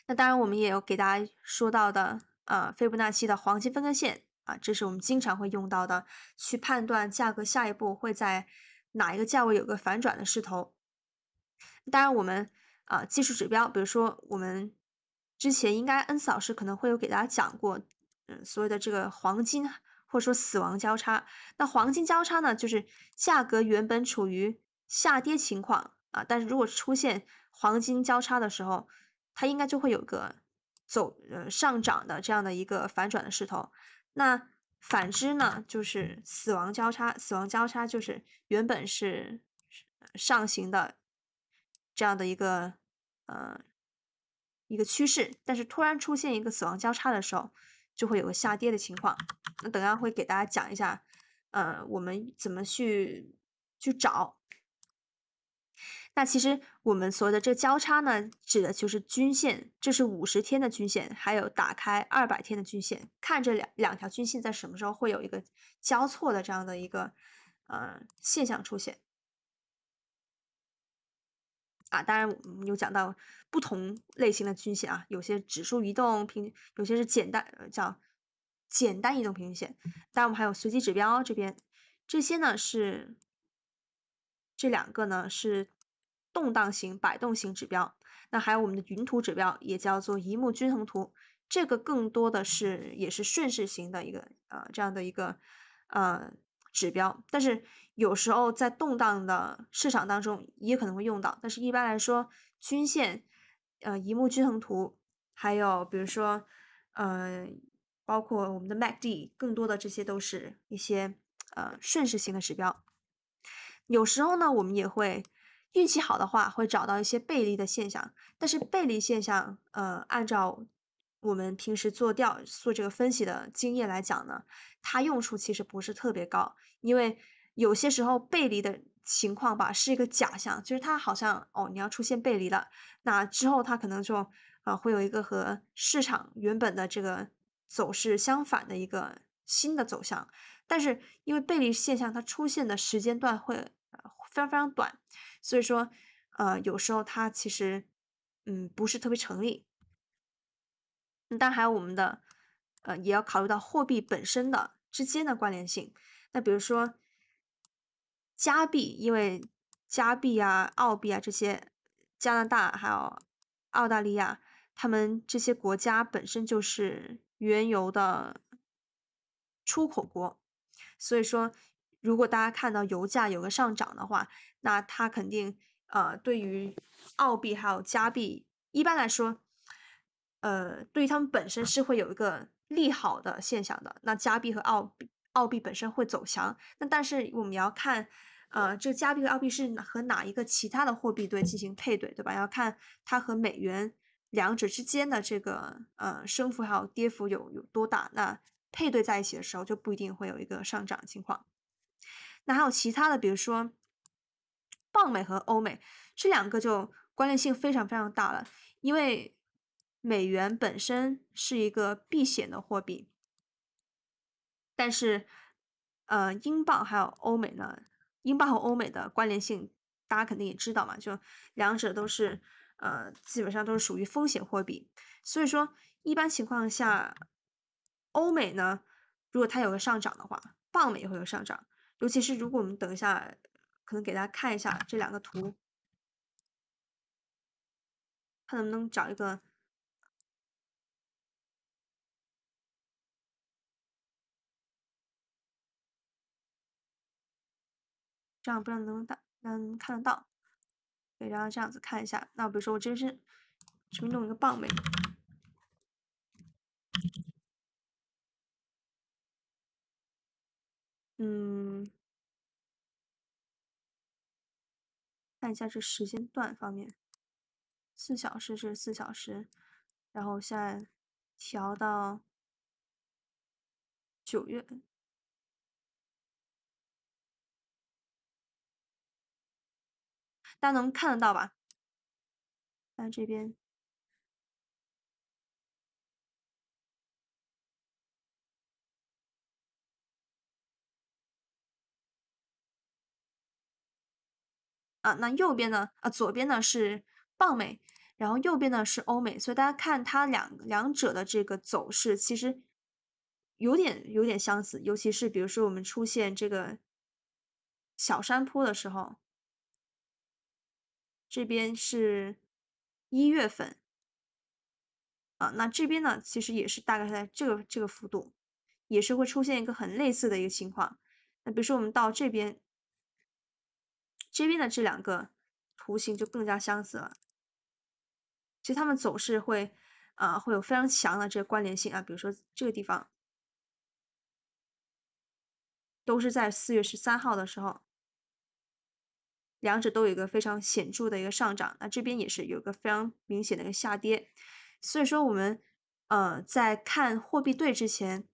那当然，我们也有给大家说到的，呃，斐波那契的黄金分割线啊，这是我们经常会用到的，去判断价格下一步会在哪一个价位有个反转的势头。当然，我们啊技术指标，比如说我们之前应该恩 s 老师可能会有给大家讲过，嗯，所谓的这个黄金或者说死亡交叉。那黄金交叉呢，就是价格原本处于下跌情况啊，但是如果出现黄金交叉的时候。它应该就会有个走呃上涨的这样的一个反转的势头，那反之呢就是死亡交叉。死亡交叉就是原本是上行的这样的一个呃一个趋势，但是突然出现一个死亡交叉的时候，就会有个下跌的情况。那等下会给大家讲一下，呃，我们怎么去去找。那其实我们所谓的这交叉呢，指的就是均线，这是五十天的均线，还有打开二百天的均线，看这两两条均线在什么时候会有一个交错的这样的一个呃现象出现啊。当然我们有讲到不同类型的均线啊，有些指数移动平，有些是简单叫简单移动平均线。当然我们还有随机指标这边，这些呢是这两个呢是。动荡型、摆动型指标，那还有我们的云图指标，也叫做移目均衡图，这个更多的是也是顺势型的一个呃这样的一个呃指标，但是有时候在动荡的市场当中也可能会用到，但是一般来说，均线、呃移目均衡图，还有比如说呃包括我们的 MACD，更多的这些都是一些呃顺势型的指标，有时候呢我们也会。运气好的话，会找到一些背离的现象，但是背离现象，呃，按照我们平时做调做这个分析的经验来讲呢，它用处其实不是特别高，因为有些时候背离的情况吧，是一个假象，就是它好像哦，你要出现背离了，那之后它可能就啊，会有一个和市场原本的这个走势相反的一个新的走向，但是因为背离现象它出现的时间段会非常非常短。所以说，呃，有时候它其实，嗯，不是特别成立。但还有我们的，呃，也要考虑到货币本身的之间的关联性。那比如说，加币，因为加币啊、澳币啊这些，加拿大还有澳大利亚，他们这些国家本身就是原油的出口国，所以说。如果大家看到油价有个上涨的话，那它肯定呃对于澳币还有加币一般来说，呃对于它们本身是会有一个利好的现象的。那加币和澳币，澳币本身会走强。那但是我们要看呃这加币和澳币是和哪一个其他的货币对进行配对，对吧？要看它和美元两者之间的这个呃升幅还有跌幅有有多大。那配对在一起的时候就不一定会有一个上涨情况。那还有其他的，比如说，镑美和欧美这两个就关联性非常非常大了，因为美元本身是一个避险的货币，但是，呃，英镑还有欧美呢，英镑和欧美的关联性大家肯定也知道嘛，就两者都是呃基本上都是属于风险货币，所以说一般情况下，欧美呢如果它有个上涨的话，镑美也会有上涨。尤其是如果我们等一下，可能给大家看一下这两个图，看能不能找一个，这样不知道能不能打，能不能看得到？给大家这样子看一下。那比如说我这是什么弄一个棒没？嗯，看一下这时间段方面，四小时是四小时，然后现在调到九月，大家能看得到吧？来这边。啊，那右边呢？啊，左边呢是棒美，然后右边呢是欧美，所以大家看它两两者的这个走势，其实有点有点相似。尤其是比如说我们出现这个小山坡的时候，这边是一月份，啊，那这边呢其实也是大概在这个这个幅度，也是会出现一个很类似的一个情况。那比如说我们到这边。这边的这两个图形就更加相似了，其实它们总是会，呃，会有非常强的这个关联性啊。比如说这个地方，都是在四月十三号的时候，两者都有一个非常显著的一个上涨。那这边也是有一个非常明显的一个下跌。所以说我们，呃，在看货币对之前，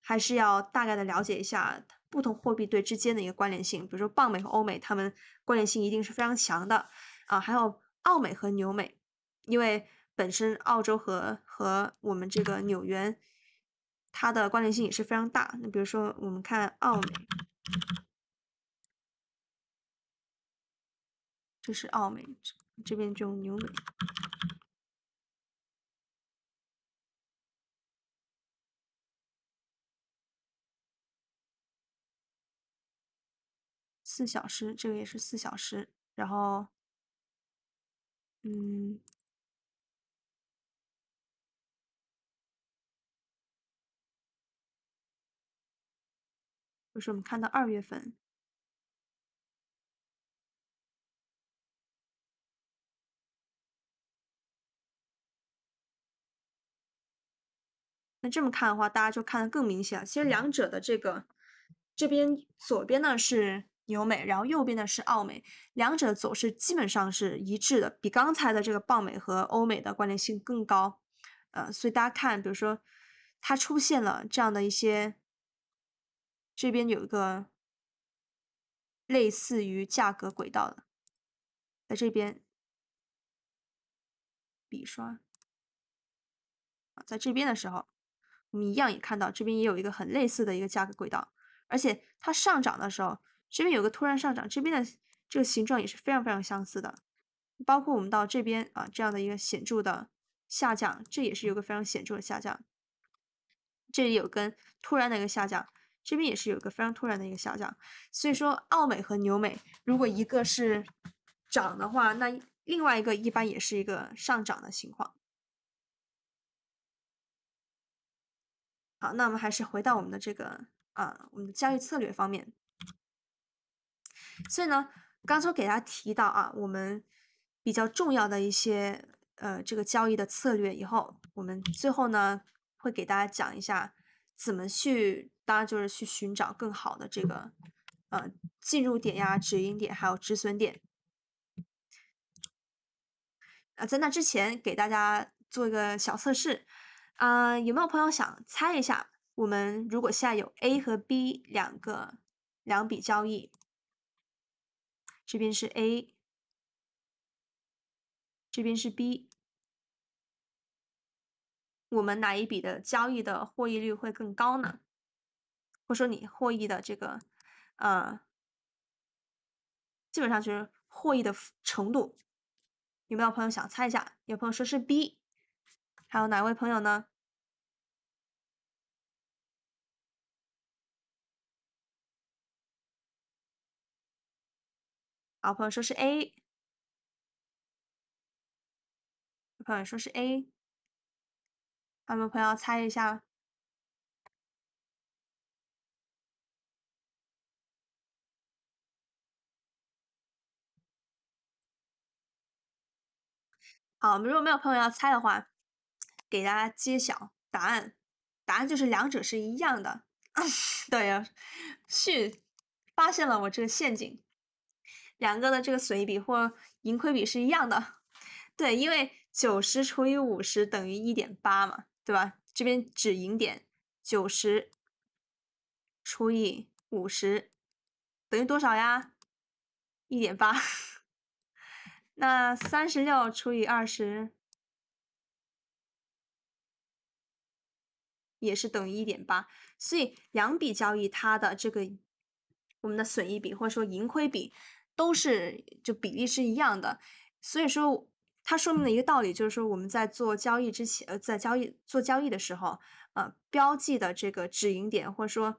还是要大概的了解一下。不同货币对之间的一个关联性，比如说棒美和欧美，它们关联性一定是非常强的啊。还有澳美和纽美，因为本身澳洲和和我们这个纽元，它的关联性也是非常大。那比如说，我们看澳美，这是澳美，这这边就纽美。四小时，这个也是四小时，然后，嗯，就是我们看到二月份，那这么看的话，大家就看的更明显了。其实两者的这个，这边左边呢是。纽美，然后右边的是澳美，两者走势基本上是一致的，比刚才的这个棒美和欧美的关联性更高。呃，所以大家看，比如说它出现了这样的一些，这边有一个类似于价格轨道的，在这边笔刷在这边的时候，我们一样也看到这边也有一个很类似的一个价格轨道，而且它上涨的时候。这边有个突然上涨，这边的这个形状也是非常非常相似的，包括我们到这边啊这样的一个显著的下降，这也是有个非常显著的下降，这里有根突然的一个下降，这边也是有一个非常突然的一个下降，所以说澳美和纽美如果一个是涨的话，那另外一个一般也是一个上涨的情况。好，那我们还是回到我们的这个啊，我们的交易策略方面。所以呢，刚才给大家提到啊，我们比较重要的一些呃这个交易的策略，以后我们最后呢会给大家讲一下怎么去，当然就是去寻找更好的这个呃进入点呀、止盈点，还有止损点。呃，在那之前给大家做一个小测试，啊，有没有朋友想猜一下，我们如果现在有 A 和 B 两个两笔交易？这边是 A，这边是 B，我们哪一笔的交易的获益率会更高呢？或者说你获益的这个，呃，基本上就是获益的程度，有没有朋友想猜一下？有朋友说是 B，还有哪位朋友呢？好，朋友说是 A，朋友说是 A，有没有朋友要猜一下？好，如果没有朋友要猜的话，给大家揭晓答案，答案就是两者是一样的。对呀，是发现了我这个陷阱。两个的这个损益比或盈亏比是一样的，对，因为九十除以五十等于一点八嘛，对吧？这边只盈点，九十除以五十等于多少呀？一点八。那三十六除以二十也是等于一点八，所以两笔交易它的这个我们的损益比或者说盈亏比。都是就比例是一样的，所以说它说明了一个道理，就是说我们在做交易之前，呃，在交易做交易的时候，呃，标记的这个止盈点或者说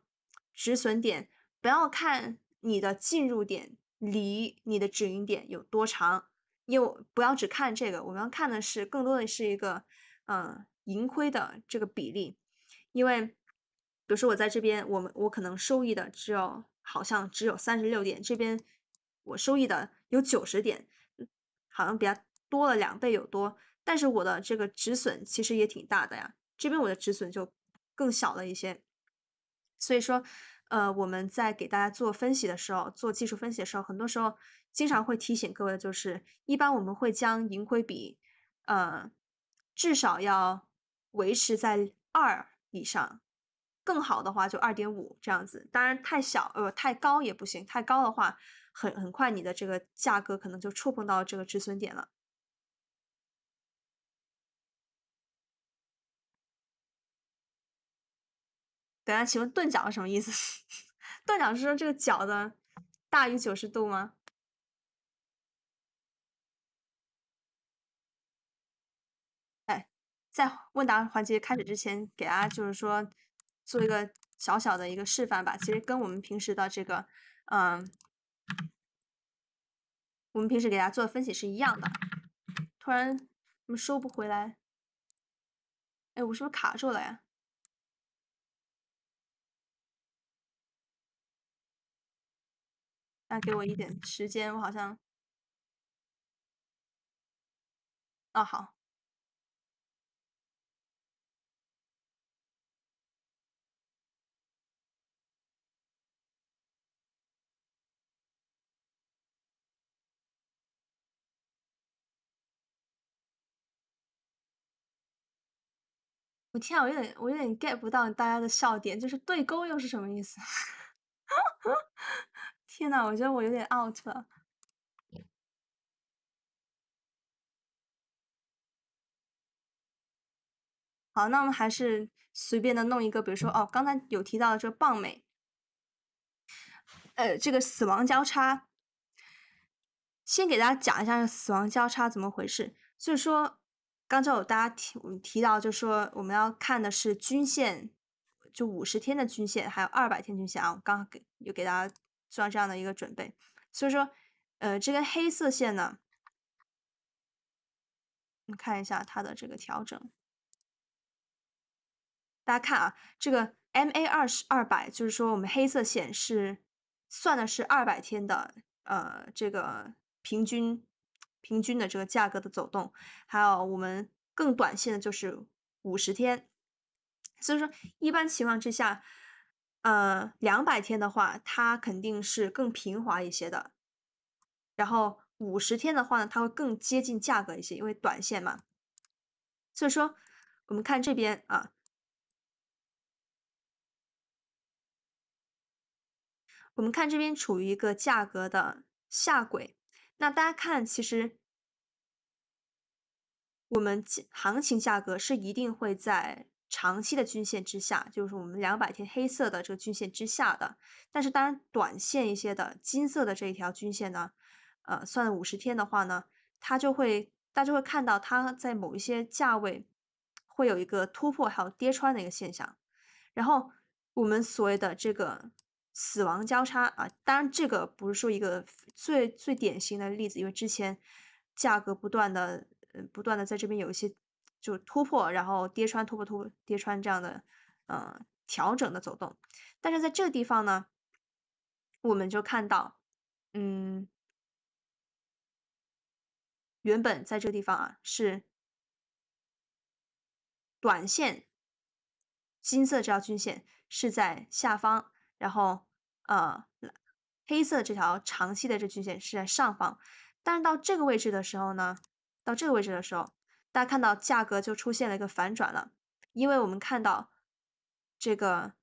止损点，不要看你的进入点离你的止盈点有多长，又不要只看这个，我们要看的是更多的是一个，嗯，盈亏的这个比例，因为比如说我在这边，我们我可能收益的只有好像只有三十六点，这边。我收益的有九十点，好像比它多了两倍有多。但是我的这个止损其实也挺大的呀，这边我的止损就更小了一些。所以说，呃，我们在给大家做分析的时候，做技术分析的时候，很多时候经常会提醒各位，就是一般我们会将盈亏比，呃，至少要维持在二以上，更好的话就二点五这样子。当然太小呃太高也不行，太高的话。很很快，你的这个价格可能就触碰到这个止损点了。等下，请问钝角是什么意思？钝角是说这个角的大于九十度吗？哎，在问答环节开始之前，给大家就是说做一个小小的一个示范吧。其实跟我们平时的这个，嗯。我们平时给大家做的分析是一样的，突然怎么收不回来，哎，我是不是卡住了呀？那给我一点时间，我好像……啊，好。天，啊，我有点，我有点 get 不到大家的笑点，就是对勾又是什么意思？天呐，我觉得我有点 out 了。好，那我们还是随便的弄一个，比如说哦，刚才有提到的这个棒美，呃，这个死亡交叉。先给大家讲一下死亡交叉怎么回事，就是说。刚才有大家提我们提到，就说我们要看的是均线，就五十天的均线，还有二百天均线啊。我刚刚给又给大家做这样的一个准备，所以说，呃，这根黑色线呢，你看一下它的这个调整。大家看啊，这个 MA 二十二百，就是说我们黑色线是算的是二百天的，呃，这个平均。平均的这个价格的走动，还有我们更短线的就是五十天，所以说一般情况之下，呃，两百天的话，它肯定是更平滑一些的，然后五十天的话呢，它会更接近价格一些，因为短线嘛，所以说我们看这边啊，我们看这边处于一个价格的下轨。那大家看，其实我们行情价格是一定会在长期的均线之下，就是我们两百天黑色的这个均线之下的。但是，当然短线一些的金色的这一条均线呢，呃，算五十天的话呢，它就会大家就会看到它在某一些价位会有一个突破，还有跌穿的一个现象。然后，我们所谓的这个。死亡交叉啊，当然这个不是说一个最最典型的例子，因为之前价格不断的、嗯不断的在这边有一些就突破，然后跌穿突破突跌穿这样的嗯调整的走动，但是在这个地方呢，我们就看到，嗯，原本在这个地方啊是短线金色这条均线是在下方，然后。呃，黑色这条长期的这均线是在上方，但是到这个位置的时候呢，到这个位置的时候，大家看到价格就出现了一个反转了，因为我们看到这个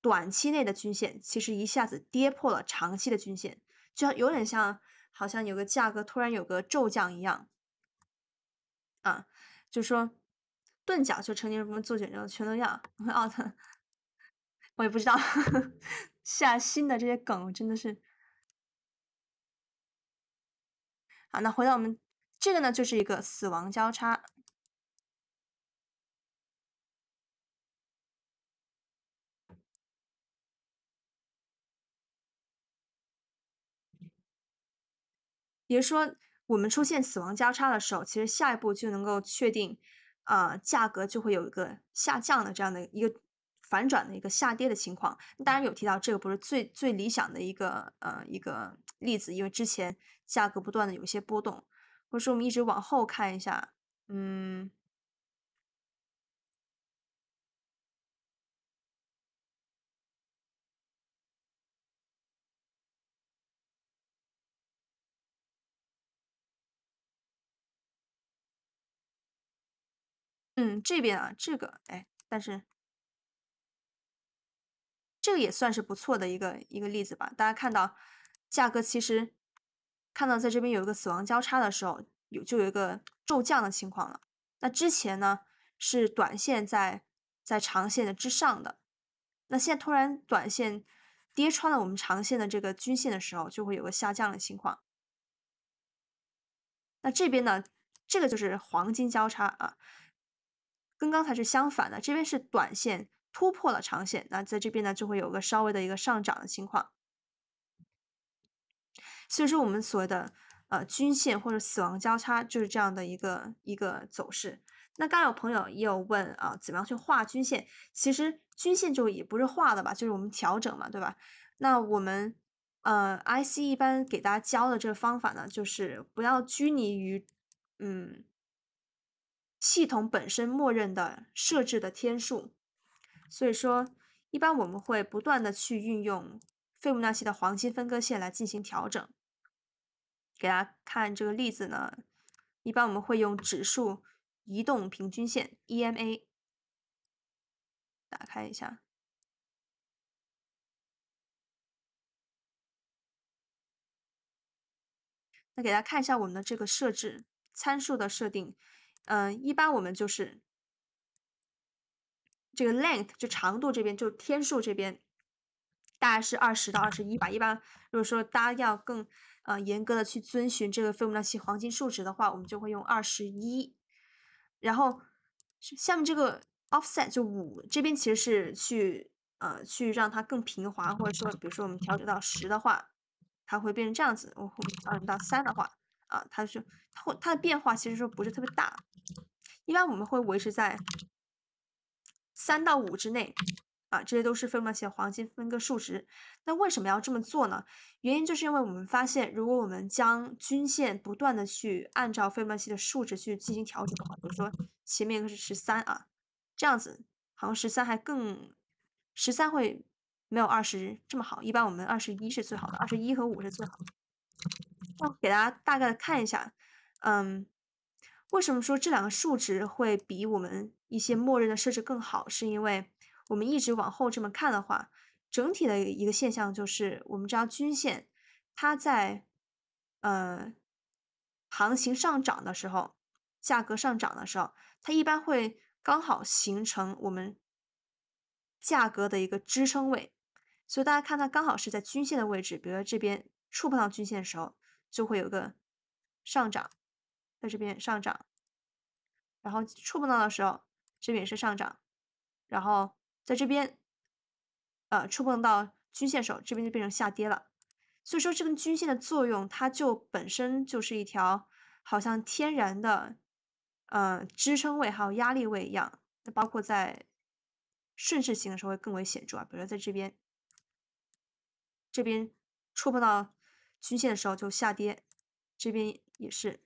短期内的均线其实一下子跌破了长期的均线，就有点像好像有个价格突然有个骤降一样啊，就说钝角就成年人们做卷轴全都要 out，我也不知道。下新的这些梗真的是，好，那回到我们这个呢，就是一个死亡交叉。比如说，我们出现死亡交叉的时候，其实下一步就能够确定，啊，价格就会有一个下降的这样的一个。反转的一个下跌的情况，当然有提到这个不是最最理想的一个呃一个例子，因为之前价格不断的有一些波动，或者我们一直往后看一下，嗯，嗯，这边啊，这个，哎，但是。这个也算是不错的一个一个例子吧。大家看到价格，其实看到在这边有一个死亡交叉的时候，有就有一个骤降的情况了。那之前呢是短线在在长线的之上的，那现在突然短线跌穿了我们长线的这个均线的时候，就会有个下降的情况。那这边呢，这个就是黄金交叉啊，跟刚才是相反的，这边是短线。突破了长线，那在这边呢就会有个稍微的一个上涨的情况。所以说我们所谓的呃均线或者死亡交叉就是这样的一个一个走势。那刚有朋友也有问啊，怎么样去画均线？其实均线就也不是画的吧，就是我们调整嘛，对吧？那我们呃，IC 一般给大家教的这个方法呢，就是不要拘泥于嗯系统本身默认的设置的天数。所以说，一般我们会不断的去运用费穆纳奇的黄金分割线来进行调整。给大家看这个例子呢，一般我们会用指数移动平均线 EMA，打开一下。那给大家看一下我们的这个设置参数的设定，嗯，一般我们就是。这个 length 就长度这边，就天数这边，大概是二十到二十一吧。一般如果说大家要更呃严格的去遵循这个费 i 纳 o 黄金数值的话，我们就会用二十一。然后下面这个 offset 就五这边其实是去呃去让它更平滑，或者说比如说我们调整到十的话，它会变成这样子。我后面调整到三的话，啊，它是它会它的变化其实说不是特别大。一般我们会维持在。三到五之内，啊，这些都是费曼那的黄金分割数值。那为什么要这么做呢？原因就是因为我们发现，如果我们将均线不断的去按照费曼那的数值去进行调整的话，比如说前面一个是十三啊，这样子好像十三还更，十三会没有二十这么好。一般我们二十一是最好的，二十一和五是最好的。那给大家大概的看一下，嗯。为什么说这两个数值会比我们一些默认的设置更好？是因为我们一直往后这么看的话，整体的一个现象就是，我们这条均线，它在呃行情上涨的时候，价格上涨的时候，它一般会刚好形成我们价格的一个支撑位。所以大家看，它刚好是在均线的位置，比如说这边触碰到均线的时候，就会有个上涨。在这边上涨，然后触碰到的时候，这边也是上涨，然后在这边，呃，触碰到均线的时候，这边就变成下跌了。所以说，这根均线的作用，它就本身就是一条好像天然的，呃，支撑位还有压力位一样。那包括在顺势型的时候会更为显著啊。比如说在这边，这边触碰到均线的时候就下跌，这边也是。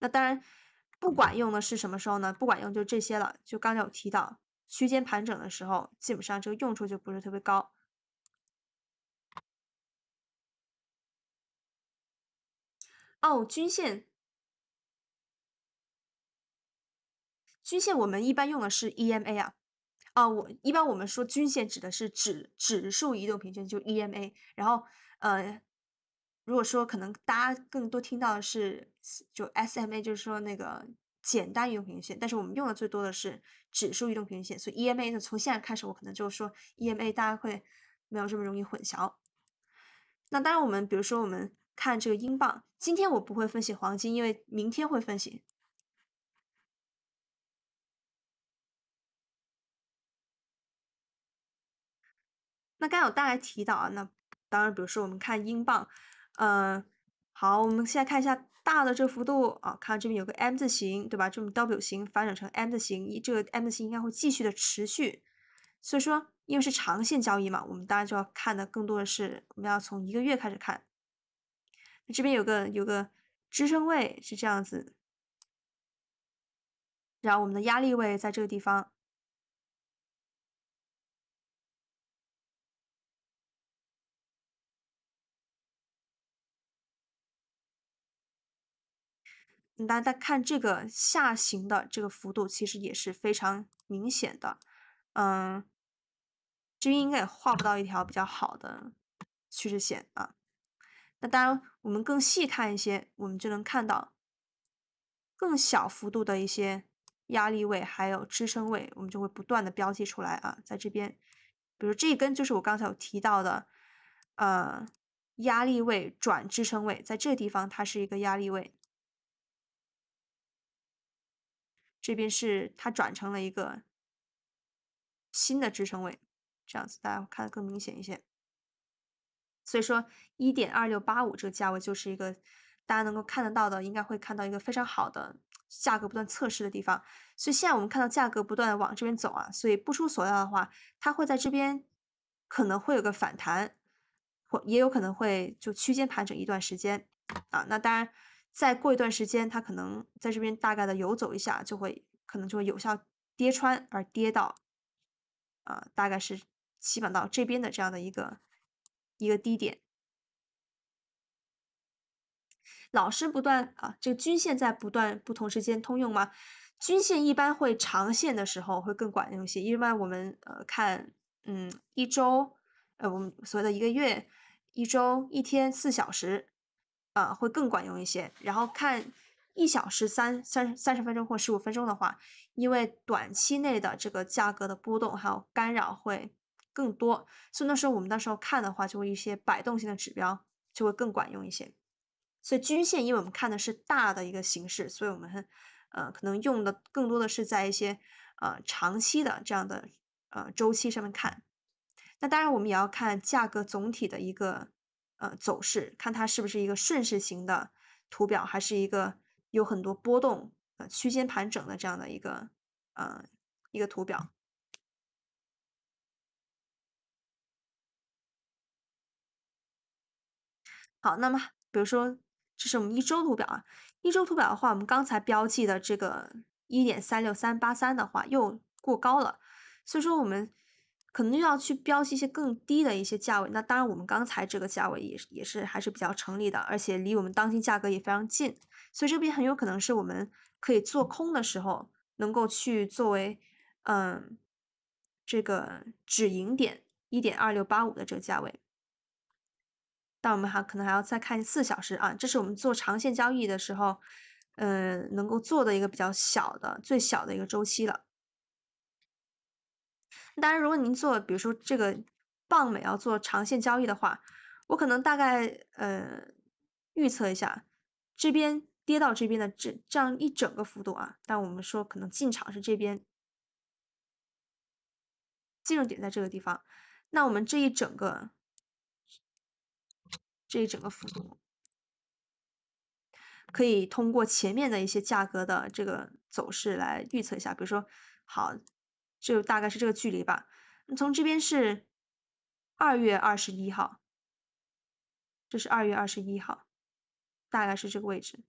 那当然，不管用的是什么时候呢？不管用就这些了。就刚才我提到，区间盘整的时候，基本上这个用处就不是特别高。哦，均线，均线我们一般用的是 EMA 啊。啊，我一般我们说均线指的是指指数移动平均，就 EMA。然后，呃。如果说可能大家更多听到的是就 SMA，就是说那个简单移动平均线，但是我们用的最多的是指数移动平均线。所以 EMA 呢，从现在开始我可能就说 EMA，大家会没有这么容易混淆。那当然，我们比如说我们看这个英镑，今天我不会分析黄金，因为明天会分析。那刚才有大家提到啊，那当然，比如说我们看英镑。嗯，好，我们现在看一下大的这幅度啊，看这边有个 M 字形，对吧？这种 W 型反转成 M 字形，这个 M 字形应该会继续的持续。所以说，因为是长线交易嘛，我们当然就要看的更多的是，我们要从一个月开始看。这边有个有个支撑位是这样子，然后我们的压力位在这个地方。家再看这个下行的这个幅度，其实也是非常明显的。嗯，这边应该也画不到一条比较好的趋势线啊。那当然，我们更细看一些，我们就能看到更小幅度的一些压力位，还有支撑位，我们就会不断的标记出来啊。在这边，比如这一根就是我刚才有提到的，呃，压力位转支撑位，在这地方它是一个压力位。这边是它转成了一个新的支撑位，这样子大家看的更明显一些。所以说，一点二六八五这个价位就是一个大家能够看得到的，应该会看到一个非常好的价格不断测试的地方。所以现在我们看到价格不断的往这边走啊，所以不出所料的话，它会在这边可能会有个反弹，或也有可能会就区间盘整一段时间啊。那当然。再过一段时间，它可能在这边大概的游走一下，就会可能就会有效跌穿，而跌到啊，大概是起码到这边的这样的一个一个低点。老师不断啊，这个均线在不断不同时间通用吗？均线一般会长线的时候会更管用些，因为我们呃看嗯一周，呃我们所谓的一个月、一周、一天、四小时。呃，会更管用一些。然后看一小时三三三十分钟或十五分钟的话，因为短期内的这个价格的波动还有干扰会更多，所以那时候我们到时候看的话，就会一些摆动性的指标就会更管用一些。所以均线，因为我们看的是大的一个形式，所以我们很呃可能用的更多的是在一些呃长期的这样的呃周期上面看。那当然，我们也要看价格总体的一个。呃，走势看它是不是一个顺势型的图表，还是一个有很多波动、呃区间盘整的这样的一个呃一个图表。好，那么比如说这是我们一周图表啊，一周图表的话，我们刚才标记的这个一点三六三八三的话又过高了，所以说我们。可能又要去标记一些更低的一些价位，那当然我们刚才这个价位也也是还是比较成立的，而且离我们当今价格也非常近，所以这边很有可能是我们可以做空的时候能够去作为，嗯，这个止盈点一点二六八五的这个价位，但我们还可能还要再看四小时啊，这是我们做长线交易的时候，嗯，能够做的一个比较小的最小的一个周期了。当然，如果您做，比如说这个棒美要做长线交易的话，我可能大概呃预测一下，这边跌到这边的这这样一整个幅度啊，但我们说可能进场是这边，进入点在这个地方，那我们这一整个这一整个幅度，可以通过前面的一些价格的这个走势来预测一下，比如说好。就大概是这个距离吧。从这边是二月二十一号，这是二月二十一号，大概是这个位置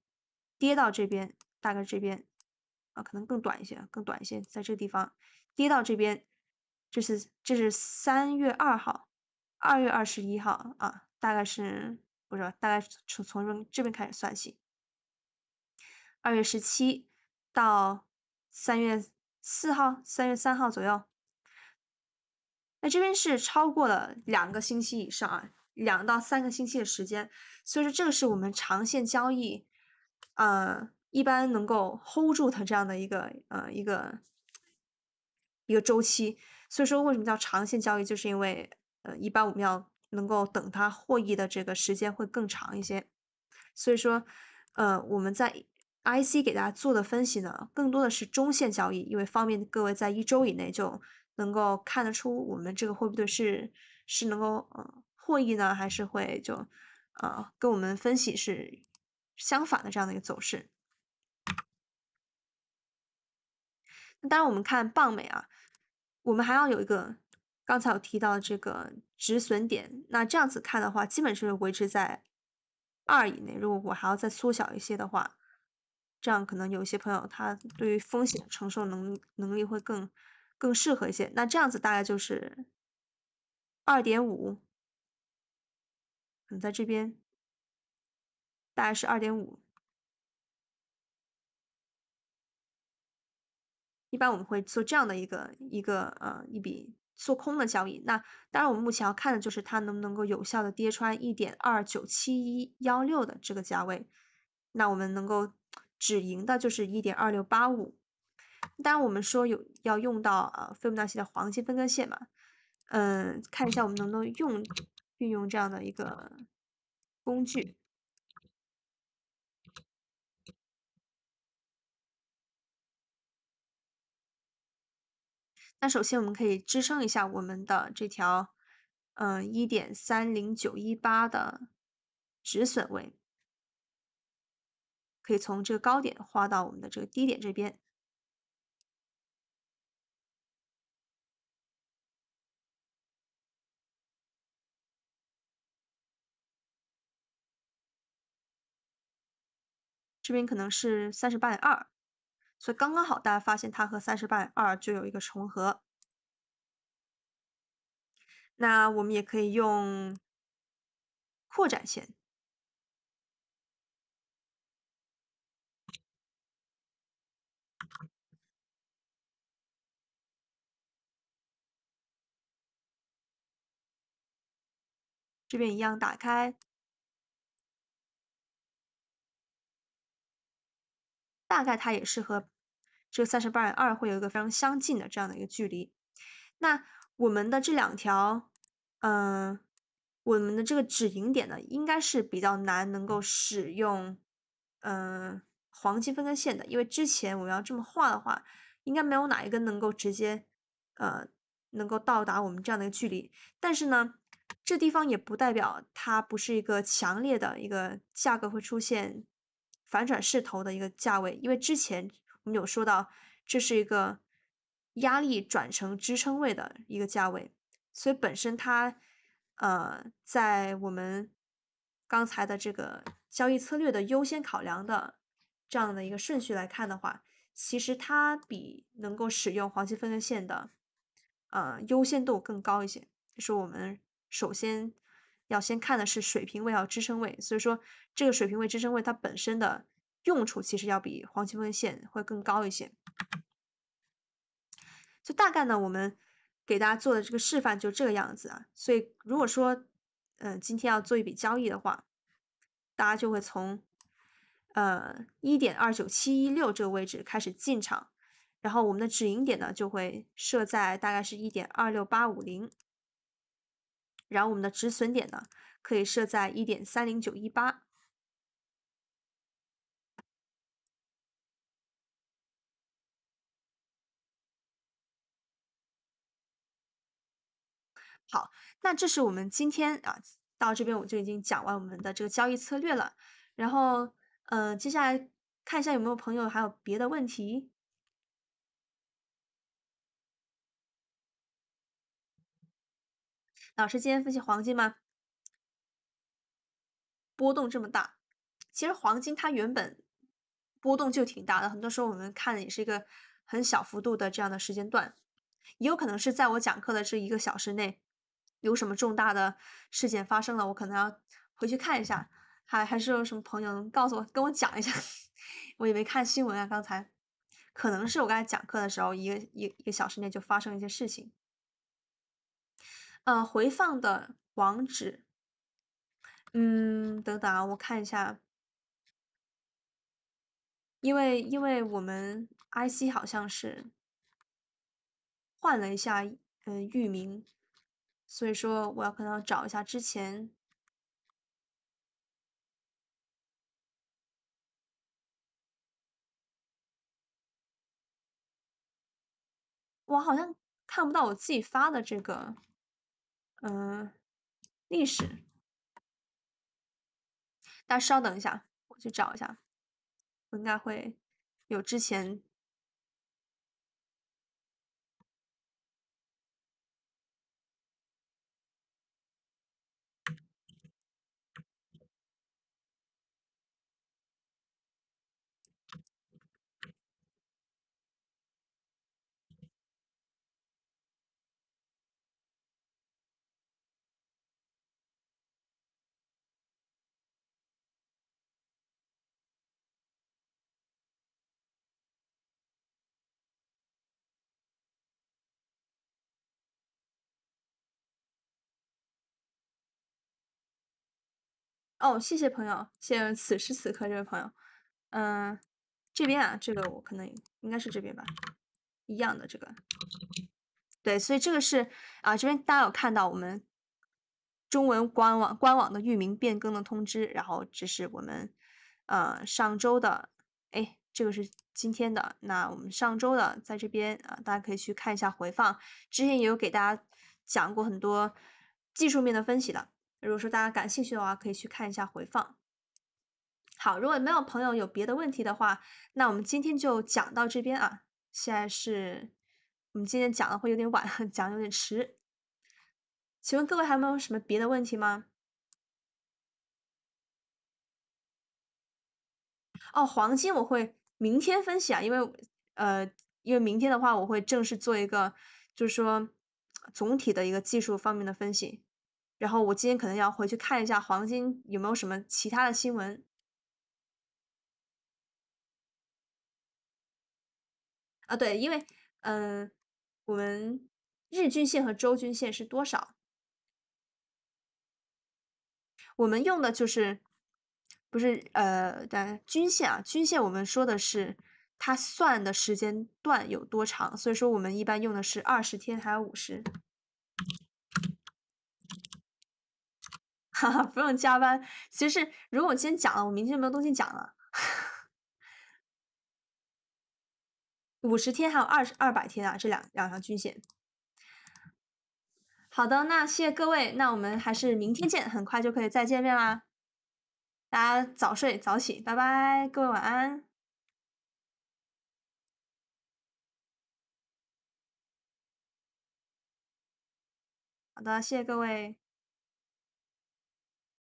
跌到这边，大概这边啊，可能更短一些，更短一些，在这个地方跌到这边，这是这是三月二号，二月二十一号啊，大概是不是？大概从从从这边开始算起，二月十七到三月。四号，三月三号左右，那这边是超过了两个星期以上啊，两到三个星期的时间，所以说这个是我们长线交易啊，一般能够 hold 住它这样的一个呃一个一个周期。所以说为什么叫长线交易，就是因为呃一般我们要能够等它获益的这个时间会更长一些，所以说呃我们在。IC 给大家做的分析呢，更多的是中线交易，因为方便各位在一周以内就能够看得出我们这个货币对是是能够嗯获益呢，还是会就啊跟我们分析是相反的这样的一个走势。那当然，我们看棒美啊，我们还要有一个刚才我提到的这个止损点。那这样子看的话，基本是维持在二以内。如果我还要再缩小一些的话，这样可能有些朋友他对于风险承受能能力会更更适合一些。那这样子大概就是二点五，嗯，在这边，大概是二点五。一般我们会做这样的一个一个呃一笔做空的交易。那当然我们目前要看的就是它能不能够有效的跌穿一点二九七一幺六的这个价位。那我们能够。止盈的就是一点二六八五，当然我们说有要用到呃斐波纳契的黄金分割线嘛，嗯，看一下我们能不能用运用这样的一个工具。那首先我们可以支撑一下我们的这条，嗯，一点三零九一八的止损位。可以从这个高点画到我们的这个低点这边，这边可能是三十八点二，所以刚刚好，大家发现它和三十八点二就有一个重合。那我们也可以用扩展线。这边一样打开，大概它也是和这三十八点二会有一个非常相近的这样的一个距离。那我们的这两条，嗯，我们的这个止盈点呢，应该是比较难能够使用，嗯，黄金分割线的，因为之前我们要这么画的话，应该没有哪一根能够直接，呃，能够到达我们这样的一个距离。但是呢，这地方也不代表它不是一个强烈的一个价格会出现反转势头的一个价位，因为之前我们有说到这是一个压力转成支撑位的一个价位，所以本身它呃在我们刚才的这个交易策略的优先考量的这样的一个顺序来看的话，其实它比能够使用黄金分割线的呃优先度更高一些，就是我们。首先要先看的是水平位和支撑位，所以说这个水平位支撑位它本身的用处其实要比黄金分线会更高一些。就大概呢，我们给大家做的这个示范就这个样子啊。所以如果说，嗯，今天要做一笔交易的话，大家就会从呃一点二九七一六这个位置开始进场，然后我们的止盈点呢就会设在大概是一点二六八五零。然后我们的止损点呢，可以设在一点三零九一八。好，那这是我们今天啊，到这边我就已经讲完我们的这个交易策略了。然后，呃，接下来看一下有没有朋友还有别的问题。老师，今天分析黄金吗？波动这么大，其实黄金它原本波动就挺大的。很多时候我们看的也是一个很小幅度的这样的时间段，也有可能是在我讲课的这一个小时内有什么重大的事件发生了，我可能要回去看一下。还还是有什么朋友能告诉我，跟我讲一下？我也没看新闻啊，刚才可能是我刚才讲课的时候，一个一一个小时内就发生一些事情。呃，回放的网址，嗯，等等啊，我看一下，因为因为我们 IC 好像是换了一下，嗯，域名，所以说我要可能找一下之前，我好像看不到我自己发的这个。嗯，历史，大家稍等一下，我去找一下，应该会有之前。哦，谢谢朋友，谢谢此时此刻这位朋友，嗯，这边啊，这个我可能应该是这边吧，一样的这个，对，所以这个是啊，这边大家有看到我们中文官网官网的域名变更的通知，然后这是我们呃上周的，哎，这个是今天的，那我们上周的在这边啊，大家可以去看一下回放，之前也有给大家讲过很多技术面的分析的。如果说大家感兴趣的话，可以去看一下回放。好，如果没有朋友有别的问题的话，那我们今天就讲到这边啊。现在是我们今天讲的会有点晚，讲有点迟。请问各位还有没有什么别的问题吗？哦，黄金我会明天分析啊，因为呃，因为明天的话我会正式做一个，就是说总体的一个技术方面的分析。然后我今天可能要回去看一下黄金有没有什么其他的新闻。啊，对，因为，嗯，我们日均线和周均线是多少？我们用的就是不是呃的均线啊？均线我们说的是它算的时间段有多长，所以说我们一般用的是二十天，还有五十。哈哈，不用加班，其实如果我今天讲了，我明天就没有东西讲了。五十天还有二二百天啊，这两两条均线。好的，那谢谢各位，那我们还是明天见，很快就可以再见面啦。大家早睡早起，拜拜，各位晚安。好的，谢谢各位。